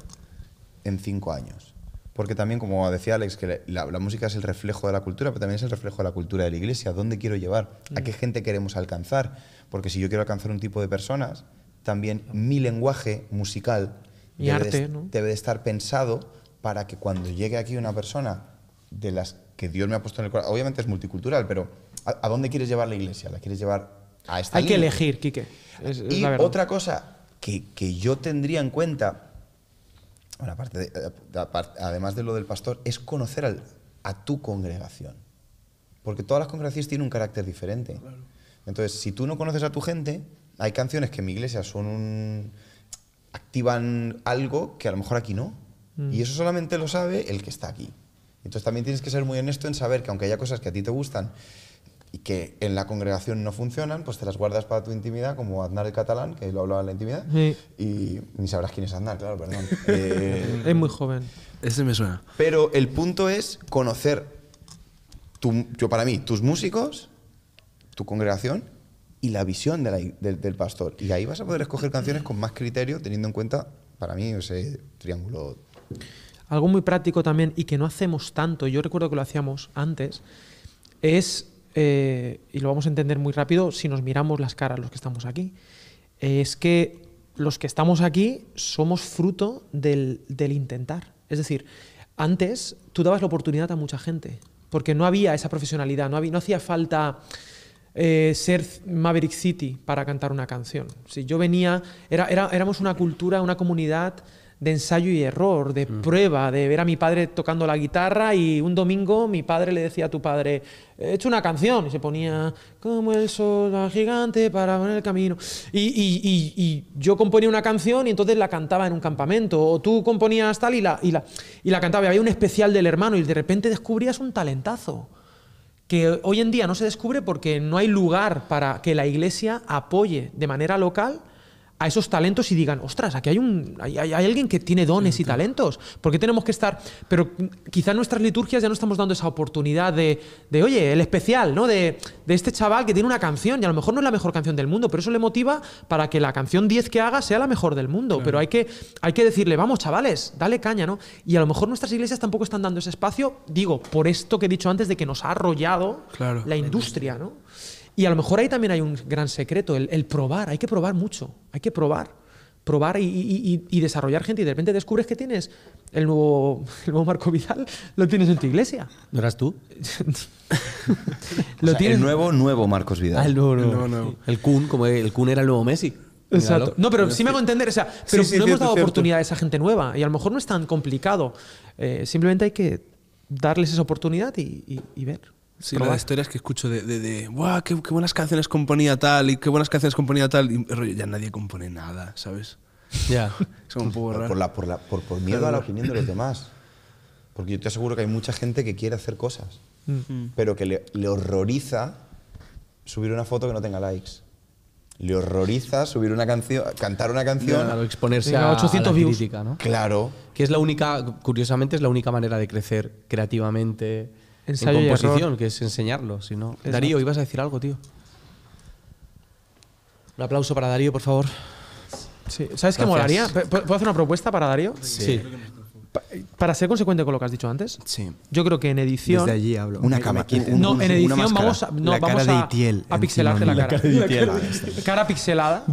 en cinco años? porque también, como decía Alex, que la, música es el reflejo de la cultura, pero también es el reflejo de la cultura de la iglesia. ¿Dónde quiero llevar? ¿A mm. qué gente queremos alcanzar? Porque si yo quiero alcanzar un tipo de personas, también mi lenguaje musical y arte, debe estar pensado para que cuando llegue aquí una persona de las que Dios me ha puesto en el corazón, obviamente es multicultural, pero ¿a, dónde quieres llevar la iglesia? ¿La quieres llevar a esta Hay que elegir, Quique. y otra cosa que, que yo tendría en cuenta bueno, eh, además de lo del pastor, es conocer a tu congregación. Porque todas las congregaciones tienen un carácter diferente. Entonces, si tú no conoces a tu gente, hay canciones que en mi iglesia son un... activan algo que a lo mejor aquí no. Mm. Y eso solamente lo sabe el que está aquí. Entonces también tienes que ser muy honesto en saber que aunque haya cosas que a ti te gustan y que en la congregación no funcionan, pues te las guardas para tu intimidad, como Aznar el catalán, que lo hablaba en la intimidad, y ni sabrás quién es Aznar, claro, perdón. [LAUGHS] es eh, muy joven. Ese me suena. Pero el punto es conocer, yo para mí, tus músicos, tu congregación y la visión del pastor. Y ahí vas a poder escoger canciones con más criterio, teniendo en cuenta, para mí, ese triángulo. Algo muy práctico también, y que no hacemos tanto, yo recuerdo que lo hacíamos antes, es eh, y lo vamos a entender muy rápido si nos miramos las caras los que estamos aquí, eh, es que los que estamos aquí somos fruto del, intentar. Es decir, antes tú dabas la oportunidad a mucha gente, porque no había esa profesionalidad, no, no hacía falta eh, ser Maverick City para cantar una canción. Si yo venía, éramos una cultura, una comunidad de ensayo y error, de mm. prueba, de ver a mi padre tocando la guitarra y un domingo mi padre le decía a tu padre, he hecho una canción y se ponía como el sol va gigante para poner el camino. Y, yo componía una canción y entonces la cantaba en un campamento, o tú componías tal y la, y la, y la cantaba. había un especial del hermano y de repente descubrías un talentazo que hoy en día no se descubre porque no hay lugar para que la iglesia apoye de manera local a esos talentos y digan, ostras, aquí hay, un, hay, alguien que tiene dones y talentos. ¿Por qué tenemos que estar? Pero quizá nuestras liturgias ya no estamos dando esa oportunidad de, oye, el especial, ¿no? De, este chaval que tiene una canción y a lo mejor no es la mejor canción del mundo, pero eso le motiva para que la canción 10 que haga sea la mejor del mundo. Pero hay que, hay que decirle, vamos, chavales, dale caña, ¿no? Y a lo mejor nuestras iglesias tampoco están dando ese espacio, digo, por esto que he dicho antes de que nos ha arrollado la industria, ¿no? Y a lo mejor ahí también hay un gran secreto, el, probar, hay que probar mucho, hay que probar, probar y, desarrollar gente y de repente descubres que tienes el nuevo, [LAUGHS] nuevo Marco Vidal, lo tienes en tu iglesia. ¿No eras tú? [LAUGHS] lo El nuevo, nuevo Marcos Vidal. Ah, el, como el Kun era el nuevo Messi. Exacto. No, pero sí me hago entender, o sea, pero no hemos dado oportunidad a esa gente nueva y a lo mejor no es tan complicado. Eh, simplemente hay que darles esa oportunidad y ver. Sí, las historias que escucho de, de, ¡guau! Qué, qué, buenas canciones componía tal y qué buenas canciones componía tal. Y ya nadie compone nada, ¿sabes? Ya. [LAUGHS] Es un poco raro. Por, por, miedo a la opinión de los demás. Porque yo te aseguro que hay mucha gente que quiere hacer cosas, mm. pero que le, horroriza subir una foto que no tenga likes. Le horroriza subir una canción, cantar una canción. exponerse a, 800 a la crítica, Claro. Que es la única, curiosamente, es la única manera de crecer creativamente Ensayo en composición, que es enseñarlo. Si Darío, ibas a decir algo, tío. Un aplauso para Darío, por favor. Sí. ¿Sabes qué molaría? ¿Puedo hacer una propuesta para Darío? Sí. para ser consecuente con lo que has dicho antes, sí. yo creo que en edición. Desde allí hablo. Una cama. No, en edición vamos a, no, la vamos a, pixelarte la, cara. cara, de Itiel, cara, pixelada.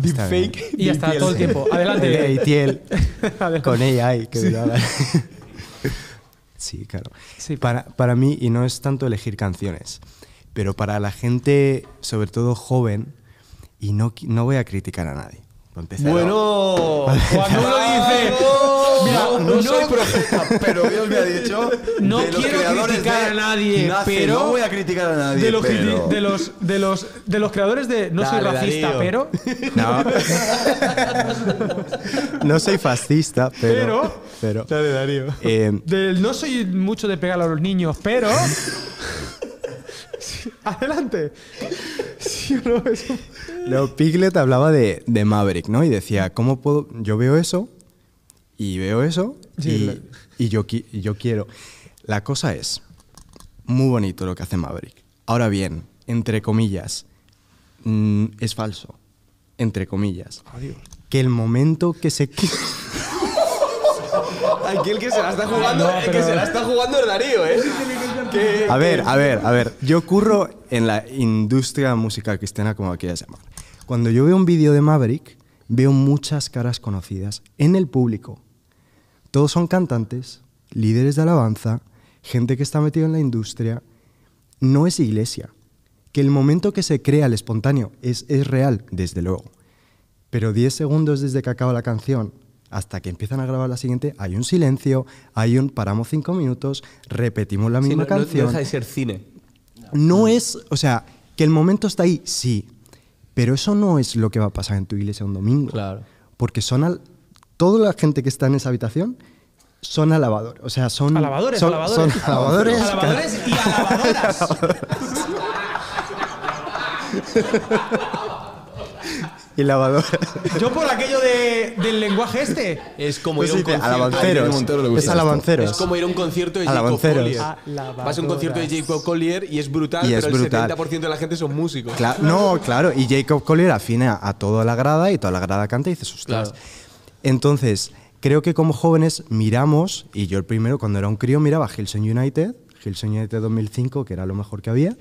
Y hasta todo el tiempo. Adelante. De Itiel. [LAUGHS] Con ella hay que Sí, claro. Para, para mí, y no es tanto elegir canciones, pero para la gente, sobre todo joven, y no, no voy a criticar a nadie, bueno, cuando uno dice. [LAUGHS] no, soy [LAUGHS] profeta, pero Dios me ha dicho. No quiero criticar a nadie, pero. No voy a criticar a nadie. De los, de los, de los, creadores de No soy racista, pero. [LAUGHS] No. soy fascista, pero. Pero. Darío. Eh, no soy mucho de pegar a los niños, pero. [LAUGHS] adelante. ¿Sí Piglet hablaba de, Maverick, ¿no? Y decía, ¿cómo puedo...? Yo veo eso y veo eso y, yo, quiero... La cosa es, muy bonito lo que hace Maverick. Ahora bien, entre comillas, mm, es falso. Entre comillas. Que el momento que se... [LAUGHS] Aquí el que se la está jugando, el que se la está jugando es Darío, ¿eh? A ver, a ver, a ver. Yo curro en la industria musical cristiana, como la quieras llamar. Cuando yo veo un vídeo de Maverick, veo muchas caras conocidas en el público. Todos son cantantes, líderes de alabanza, gente que está metida en la industria. No es iglesia. Que el momento que se crea el espontáneo es, es real, desde luego. Pero 10 segundos desde que acaba la canción, hasta que empiezan a grabar la siguiente, hay un silencio, hay un paramos cinco minutos, repetimos la misma no, canción. No deja de ser cine. No, es, o sea, que el momento está ahí, sí, pero eso no es lo que va a pasar en tu iglesia un domingo. Claro. Porque son al, toda la gente que está en esa habitación son alabadores, o sea, son alabadores, son, alabadores, son alabadores, alabadores, alabadores y alabadoras. [LAUGHS] y lavador. [LAUGHS] Yo por aquello del lenguaje este. Es como pues ir a un concierto. Es Es como ir a un concierto de Jacob Collier. Vas a un concierto de Jacob Collier y es brutal, pero el 70% de la gente son músicos. no, claro. Y Jacob Collier afina a toda la grada y toda la grada canta y dices, ostras. Entonces, creo que como jóvenes miramos, y yo el primero, cuando era un crío, miraba Hillsong United, Hillsong United 2005, que era lo mejor que había,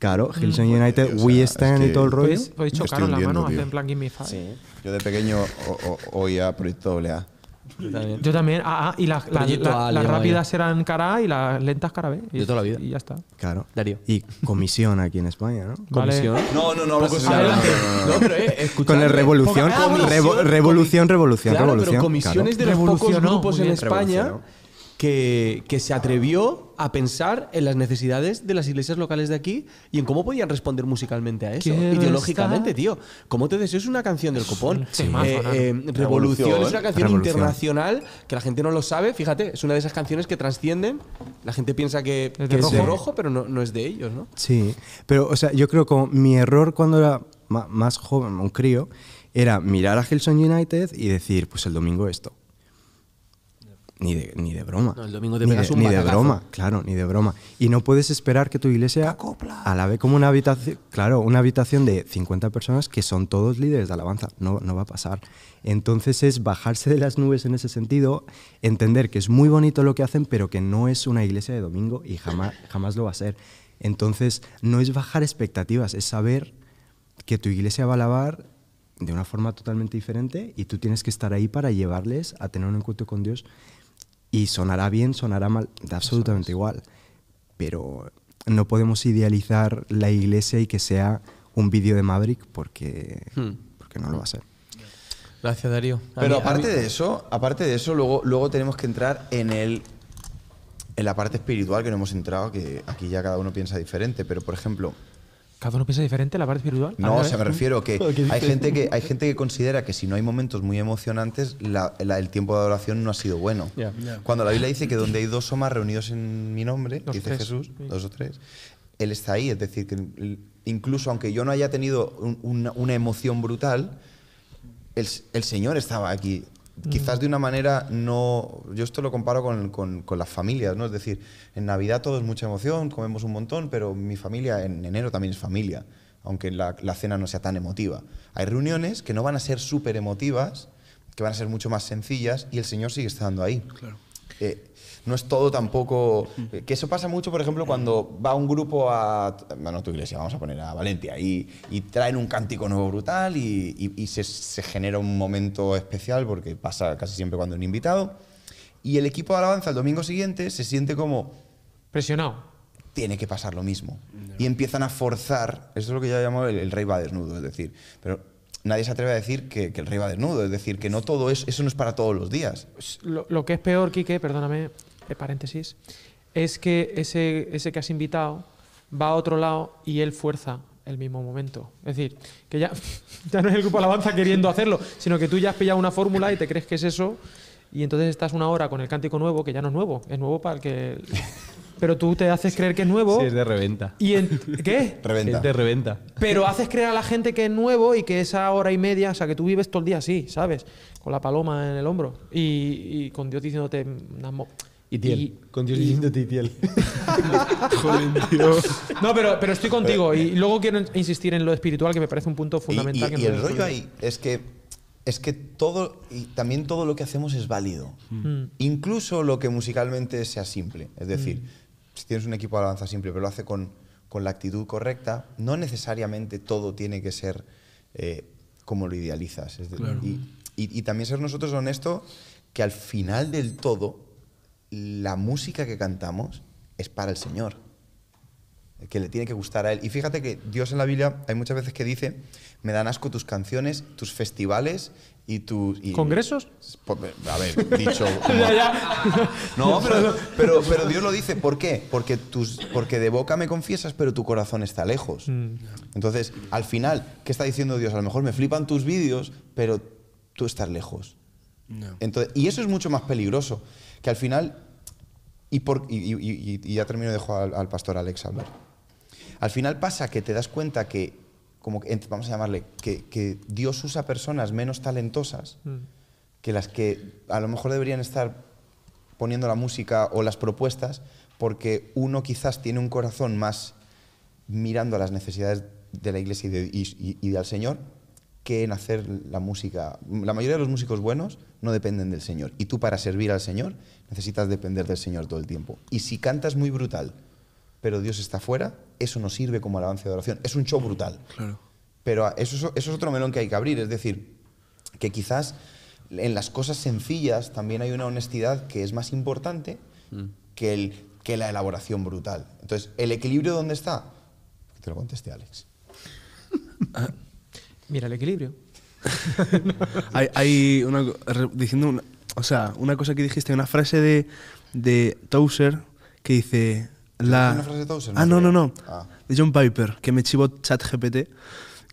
Claro, mm. Hilson pues, United, We Stand y todo el rollo. Podéis pues, pues chocaros la mano, hacen en plan Give Me Five. Sí. Yo de pequeño oía Proyecto AA. Yo también. Yo también. Ah, y la, la, la, las rápidas eran cara A y las lentas cara B. Y, de toda la vida. Y ya está. Claro. Darío. Y comisión aquí en España, ¿no? Comisión. No, no, no. no, no, no, pero, eh, con la revolución. Ah, revolución, revolución, revolución. Claro, pero comisiones de los pocos grupos en España que, se atrevió a pensar en las necesidades de las iglesias locales de aquí y en cómo podían responder musicalmente a eso. Ideológicamente, tío. como te deseo? Es una canción del copón. Eh, eh, Revolución, es una canción internacional que la gente no lo sabe. Fíjate, es una de esas canciones que trascienden. La gente piensa que, es de rojo, rojo, pero no, no, es de ellos, ¿no? Sí. Pero, o sea, yo creo que mi error cuando era más joven, un crío, era mirar a Hillsong United y decir, pues el domingo esto ni de, broma. el domingo ni de, broma, claro, ni de broma. Y no puedes esperar que tu iglesia alabe como una habitación, claro, una habitación de 50 personas que son todos líderes de alabanza. No, no va a pasar. Entonces es bajarse de las nubes en ese sentido, entender que es muy bonito lo que hacen, pero que no es una iglesia de domingo y jamás, jamás lo va a ser. Entonces no es bajar expectativas, es saber que tu iglesia va a alabar de una forma totalmente diferente y tú tienes que estar ahí para llevarles a tener un encuentro con Dios y sonará bien, sonará mal, da absolutamente igual. Pero no podemos idealizar la iglesia y que sea un vídeo de Maverick porque, hmm. porque no lo va a ser. Gracias, Darío. Pero aparte de eso, aparte de eso, luego, luego tenemos que entrar en el en la parte espiritual que no hemos entrado, que aquí ya cada uno piensa diferente, pero por ejemplo, cada uno piensa diferente la parte espiritual. No, se me ¿eh? refiero que [LAUGHS] hay gente que hay gente que considera que si no hay momentos muy emocionantes, el tiempo de adoración no ha sido bueno. Cuando la Biblia dice que donde hay dos o más reunidos en mi nombre, dice Jesús, dos o tres, Él está ahí. Es decir, que incluso aunque yo no haya tenido una, emoción brutal, el Señor estaba aquí quizás mm. de una manera no... Yo esto lo comparo con, las familias, ¿no? Es decir, en Navidad todo es mucha emoción, comemos un montón, pero mi familia en enero también es familia, aunque la, la cena no sea tan emotiva. Hay reuniones que no van a ser súper emotivas, que van a ser mucho más sencillas y el Señor sigue estando ahí. Claro. Eh, no es todo tampoco... Eh, que eso pasa mucho, por ejemplo, cuando va un grupo a, bueno, tu iglesia, vamos a poner a Valencia, y, traen un cántico nuevo brutal y, se, genera un momento especial, porque pasa casi siempre cuando un invitado, y el equipo de alabanza el domingo siguiente se siente como... Presionado. Tiene que pasar lo mismo. Y empiezan a forzar, eso es lo que yo llamo el, rey va desnudo, es decir, pero nadie se atreve a decir que, el rey va desnudo, es decir, que no todo es, eso no es para todos los días. Pues, lo, lo que es peor, Quique, perdóname, paréntesis, es que ese, ese que has invitado va a otro lado y él fuerza el mismo momento. Es decir, que ya, [LAUGHS] ya no es el grupo Alabanza queriendo hacerlo, sino que tú ya has pillado una fórmula y te crees que es eso, y entonces estás una hora con el cántico nuevo, que ya no es nuevo, es nuevo para el que. Pero tú te haces creer que es nuevo. Sí, es de reventa. ¿Y en... qué? Reventa. reventa. Pero haces creer a la gente que es nuevo y que esa hora y media, o sea, que tú vives todo el día así, ¿sabes? Con la paloma en el hombro y, con Dios diciéndote. Y, con Dios diciéndote y [LAUGHS] No, pero, pero estoy contigo. Y luego quiero insistir en lo espiritual, que me parece un punto fundamental. Y, el rollo ahí es que, es que todo, y también todo lo que hacemos es válido. Mm. Incluso lo que musicalmente sea simple. Es decir, mm. si tienes un equipo de alabanza simple, pero lo hace con, con la actitud correcta, no necesariamente todo tiene que ser eh, como lo idealizas. y, y también ser nosotros honestos que al final del todo la música que cantamos es para el Señor, que le tiene que gustar a Él. Y fíjate que Dios en la Biblia hay muchas veces que dice, me dan asco tus canciones, tus festivales y tus... ¿Congresos? Pues, a ver, dicho... [LAUGHS] no, pero, Dios lo dice, ¿por qué? Porque, tus, porque de boca me confiesas, pero tu corazón está lejos. Mm. Entonces, al final, ¿qué está diciendo Dios? A lo mejor me flipan tus vídeos, pero tú estás lejos. Entonces, y eso es mucho más peligroso. Que al final, y, ya termino y dejo al, pastor Alex hablar. Al final pasa que te das cuenta que, como vamos a llamarle, que, Dios usa personas menos talentosas mm. que las que a lo mejor deberían estar poniendo la música o las propuestas, porque uno quizás tiene un corazón más mirando a las necesidades de la iglesia y, del Señor, que en hacer la música. La mayoría de los músicos buenos no dependen del Señor. Y tú para servir al Señor necesitas depender del Señor todo el tiempo. Y si cantas muy brutal, pero Dios está fuera, eso no sirve como alabanza de oración. Es un show brutal. Claro. Pero eso, eso es otro melón que hay que abrir. Es decir, que quizás en las cosas sencillas también hay una honestidad que es más importante mm. que, el, que la elaboración brutal. Entonces, ¿el equilibrio dónde está? Te lo conteste Alex. [LAUGHS] Mira el equilibrio. [LAUGHS] hay, una, diciendo una, o sea, una cosa que dijiste, una frase de, de que dice... La, frase de ah, no, no, no. Ah. De John Piper, que me chivo ChatGPT,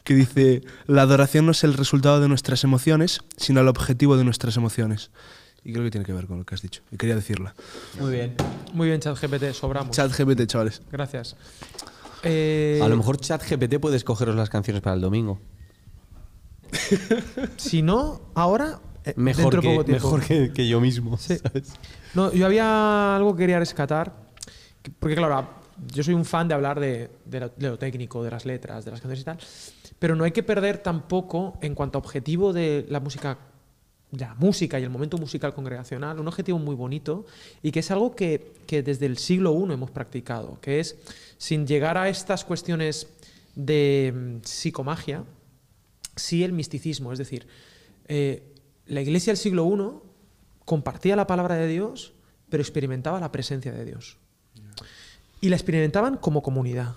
que dice, la adoración no es el resultado de nuestras emociones, sino el objetivo de nuestras emociones. Y creo que tiene que ver con lo que has dicho. Y quería decirla. Muy bien. Muy bien, ChatGPT, sobramos. ChatGPT, chavales. Gracias. A lo eh, mejor ChatGPT puede escogeros las canciones para el domingo si no, ahora. Eh, mejor, que, que, yo mismo. No, yo había algo que quería rescatar. Porque, claro, yo soy un fan de hablar de, lo, técnico, de las letras, de las canciones y tal. Pero no hay que perder tampoco, en cuanto a objetivo de la música, la música y el momento musical congregacional, un objetivo muy bonito y que es algo que, desde el siglo I hemos practicado, que es sin llegar a estas cuestiones de mm, psicomagia, sí el misticismo. Es decir, eh, la iglesia del siglo I compartía la palabra de Dios, pero experimentaba la presencia de Dios. Y la experimentaban como comunidad.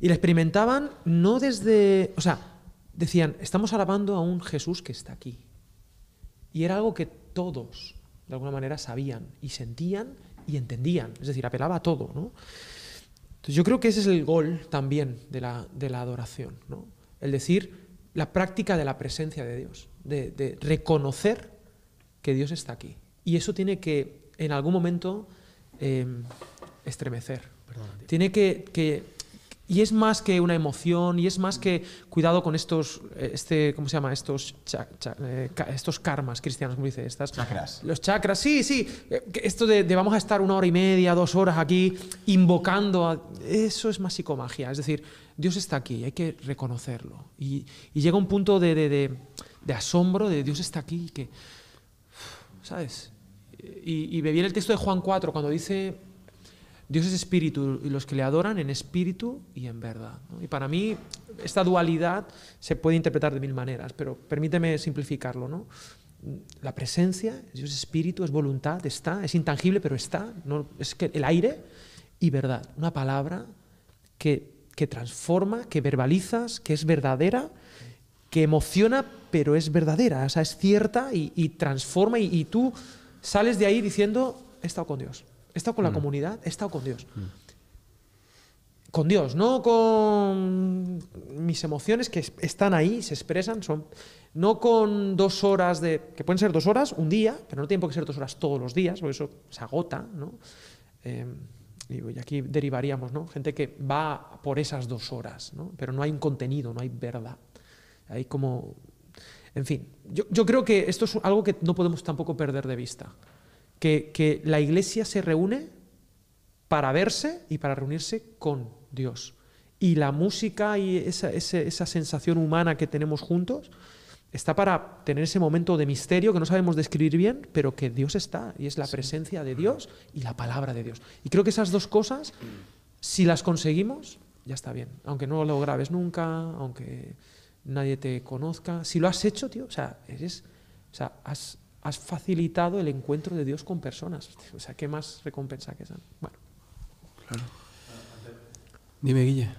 Y la experimentaban no desde... O sea, decían, estamos alabando a un Jesús que está aquí. Y era algo que todos, de alguna manera, sabían y sentían y entendían. Es decir, apelaba a todo. ¿no? Entonces yo creo que ese es el gol también de la, de la adoración. ¿no? el decir la práctica de la presencia de Dios, de, reconocer que Dios está aquí. Y eso tiene que, en algún momento, em, estremecer. tiene que y es más que una emoción, y es más que cuidado con estos, eh, este, ¿cómo se llama? Estos, eh, estos karmas cristianos, como dice, estas. Chakras. Los chakras, sí, sí. Eh, esto de, vamos a estar una hora y media, dos horas aquí invocando, a, eso es más psicomagia. Es decir, Dios está aquí, hay que reconocerlo. Y, llega un punto de, asombro de Dios está aquí, que, ¿sabes? Y, y me el texto de Juan 4 cuando dice Dios es espíritu y los que le adoran en espíritu y en verdad. Y para mí esta dualidad se puede interpretar de mil maneras, pero permíteme simplificarlo. ¿no? La presencia, Dios es espíritu, es voluntad, está, es intangible, pero está, no, es que el aire y verdad, una palabra que, transforma, que verbalizas, que es verdadera, que emociona, pero es verdadera, esa es cierta y, transforma y tú sales de ahí diciendo, he estado con Dios He estado con la mm. comunidad, he estado con Dios. Mm. Con Dios, no con mis emociones que están ahí, se expresan, son. No con dos horas de. que pueden ser dos horas, un día, pero no tiene por qué ser dos horas todos los días, porque eso se agota, ¿no? Em, y aquí derivaríamos, ¿no? Gente que va por esas dos horas, ¿no? Pero no hay un contenido, no hay verdad. Hay como. En fin, yo creo que esto es algo que no podemos tampoco perder de vista que, la iglesia se reúne para verse y para reunirse con Dios. Y la música y esa, sensación humana que tenemos juntos está para tener ese momento de misterio que no sabemos describir bien, pero que Dios está y es la presencia de Dios y la palabra de Dios. Y creo que esas dos cosas, si las conseguimos, ya está bien. Aunque no lo grabes nunca, aunque nadie te conozca, si lo has hecho, tío, o sea, eres, o sea, has, has facilitado el encuentro de Dios con personas. O sea, ¿qué más recompensa que esa? Bueno. Claro. Dime, Guille.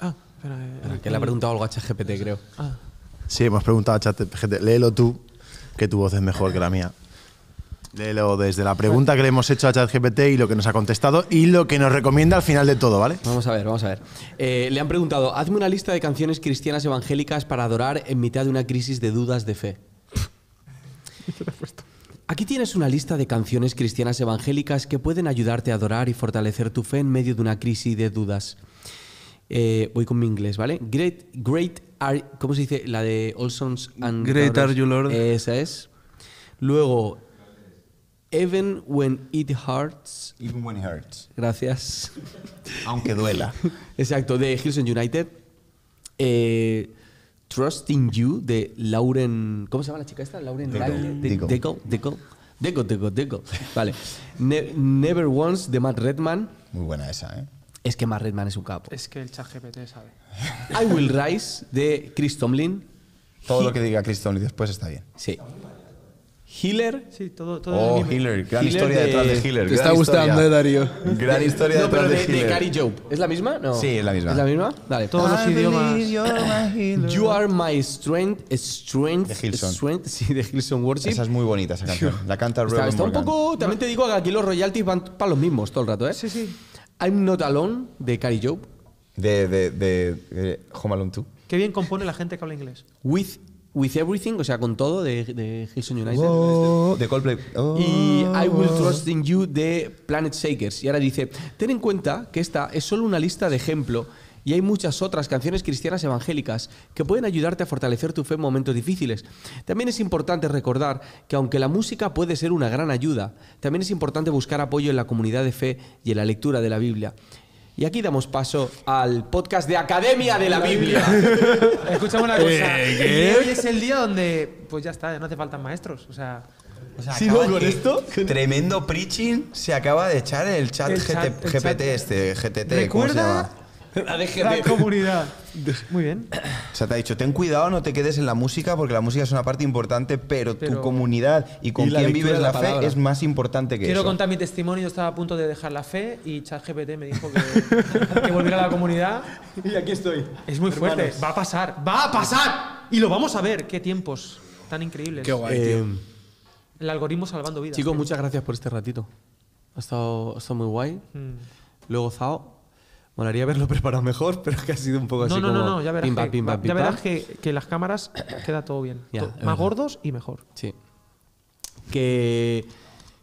Ah, espera. Eh, que le ha preguntado algo a ChatGPT, creo. Ah. Sí, hemos preguntado a ChatGPT. Léelo tú, que tu voz es mejor que la mía. Léelo desde la pregunta que le hemos hecho a ChatGPT y lo que nos ha contestado y lo que nos recomienda al final de todo, ¿vale? Vamos a ver, vamos a ver. Eh, le han preguntado, hazme una lista de canciones cristianas evangélicas para adorar en mitad de una crisis de dudas de fe. Aquí tienes una lista de canciones cristianas evangélicas que pueden ayudarte a adorar y fortalecer tu fe en medio de una crisis de dudas. Eh, voy con mi inglés, ¿vale? Great, great are, ¿cómo se dice? La de All Sons and Great Are You Lord. Esa es. Luego, Even When It Hurts. Gracias. Aunque duela. [LAUGHS] Exacto, de Hilson United. Eh, Trusting You de Lauren. ¿Cómo se llama la chica esta? Lauren Deco. Deco. Deco, Deco, Deco. Vale. Never Once de Matt Redman. Muy buena esa, ¿eh? Es que Matt Redman es un capo. Es que el chat GPT sabe. I Will Rise de Chris Tomlin. Todo lo que diga Chris Tomlin después está bien. Sí. Hiller. Sí, todo, todo Oh, el Hiller. Gran historia detrás de Hiller. Te está gustando, eh, Darío. Gran historia detrás de, de, de Hiller. Gary Job. ¿Es la misma? No. Sí, es la misma. ¿Es la misma? Dale. Todos los idiomas. You are my strength, strength, De Sí, de Hilson Worship. Esa es muy bonita esa canción. La canta Está, está un poco. También te digo que aquí los royalties van para los mismos todo el rato, ¿eh? Sí, sí. I'm Not Alone de Cary Job. De, de, de, Home Alone 2. Qué bien compone la gente que habla inglés. With With Everything, o sea, con todo, de, de United. Oh, de Coldplay. Y oh. I Will Trust in You de Planet Shakers. Y ahora dice, ten en cuenta que esta es solo una lista de ejemplo y hay muchas otras canciones cristianas evangélicas que pueden ayudarte a fortalecer tu fe en momentos difíciles. También es importante recordar que aunque la música puede ser una gran ayuda, también es importante buscar apoyo en la comunidad de fe y en la lectura de la Biblia. Y aquí damos paso al podcast de Academia de la Biblia. [LAUGHS] Escuchamos una cosa. Eh, hoy es el día donde, pues ya está, no hace falta maestros. O sea, con esto? Tremendo preaching se acaba de echar el chat, el chat, GPT este, GTT. ¿Recuerda ¿cómo se llama? La La comunidad. Muy bien. O sea, te ha dicho, ten cuidado, no te quedes en la música, porque la música es una parte importante, pero, tu comunidad y con quién vives la, fe es más importante que eso. Quiero contar mi testimonio, estaba a punto de dejar la fe y ChatGPT me dijo que, [LAUGHS] que volviera a la comunidad. Y aquí estoy. Es muy fuerte, va a pasar, va a pasar. Y lo vamos a ver, qué tiempos tan increíbles. Qué guay, eh, El algoritmo salvando vidas. Chicos, muchas gracias por este ratito. Ha estado, muy guay. Mm. Luego Zao Molaría haberlo [LAUGHS] preparado mejor, pero que ha sido un poco así. No, como no, no, ya verás, pim, que, pim, que, las cámaras [COUGHS] queda todo bien. más gordos y mejor. Sí. Que,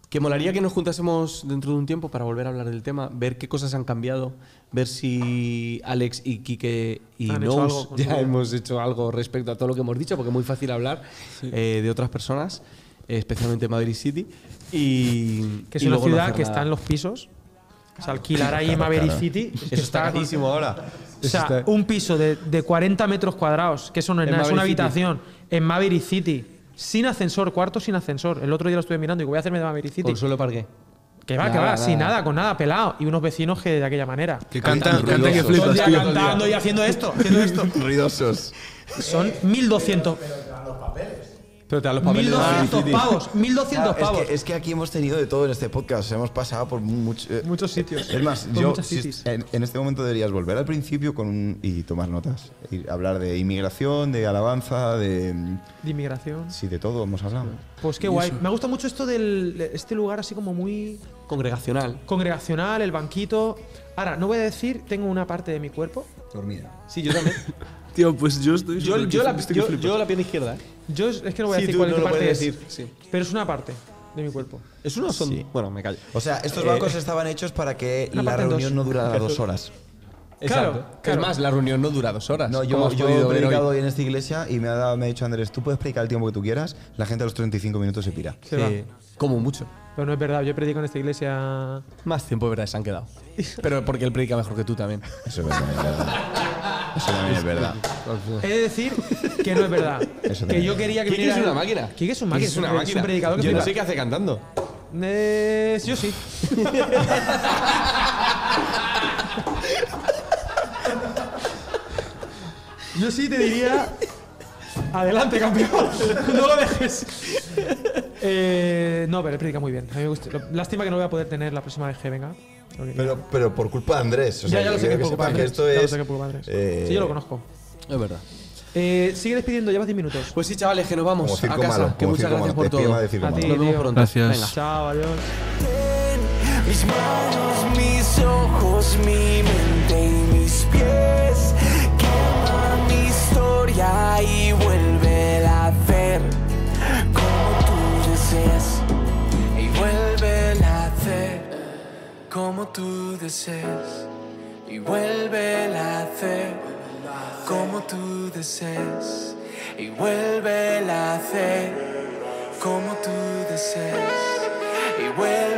que molaría que nos juntásemos dentro de un tiempo para volver a hablar del tema, ver qué cosas han cambiado, ver si Alex y Quique y Nous [LAUGHS] ya hemos hecho algo respecto a todo lo que hemos dicho, porque es muy fácil hablar eh, de otras personas especialmente Madrid City. Y, que es una ciudad que está en los pisos alquilar ahí en Maverick City. eso está carísimo ahora. O sea, un piso de, 40 metros cuadrados, que eso es nada, es una habitación, en Maverick City, sin ascensor, cuarto sin ascensor. El otro día lo estuve mirando y que voy a hacerme de Maverick City. suelo Parque. Que va, que va, sin nada. con nada, pelado. Y unos vecinos que de aquella manera. Que cantan, que cantando y haciendo esto, haciendo esto. Ruidosos. Son 1200. 1200 pavos, 1200 pavos. Es que, aquí hemos tenido de todo en este podcast. Hemos pasado por eh, muchos sitios. Es más, yo, en, este momento deberías volver al principio con un, y tomar notas. Y hablar de inmigración, de alabanza, de. ¿De inmigración? Sí, de todo hemos hablado. Pues qué guay. Me gusta mucho esto del este lugar así como muy. Congregacional. Congregacional, el banquito. Ahora, no voy a decir, tengo una parte de mi cuerpo. Dormida. Sí, yo también. [LAUGHS] Tío, pues yo estoy. Yo, yo, la, pierna izquierda. ¿eh? Yo es que no voy a decir cuál parte pero es una parte de mi cuerpo. Es una son... Bueno, me callo. O sea, estos bancos eh, estaban hechos para que la reunión no durara dos horas. Claro, Es más, la reunión no dura dos horas. No, yo, yo he predicado hoy? en esta iglesia y me ha, dado, me ha dicho Andrés, tú puedes predicar el tiempo que tú quieras, la gente a los 35 minutos se pira. Como mucho. Pero no es verdad, yo predico en esta iglesia. Más tiempo, de ¿verdad? Se han quedado. Pero porque él predica mejor que tú también. Eso es verdad. Eso también es verdad. He de decir que no es verdad. Eso que yo quería que es una máquina. ¿Qué es un máquina. es una máquina. predicador Yo no sé qué hace cantando. Eh, yo sí. [LAUGHS] yo sí te diría Adelante, campeón. [LAUGHS] no lo dejes. Eh, no, pero predica muy bien. A mí me gusta. Lástima que no voy a poder tener la próxima vez que venga. Pero, pero por culpa de Andrés. O sea, ya, ya lo sé que que esto es. lo sé eh, sí, yo lo conozco. Es verdad. Eh, sigue despidiendo, lleva 10 minutos. Pues sí, chavales, que nos vamos a casa. muchas gracias por todo. A ti, Nos vemos pronto. Gracias. Venga. Chao, adiós. Mis manos, mis ojos, mi mente y mis pies y vuelve a hacer como tú deseas. Y vuelve a hacer como tú deseas. Y vuelve a hacer como tú deseas. Y vuelve a hacer como tú deseas. Y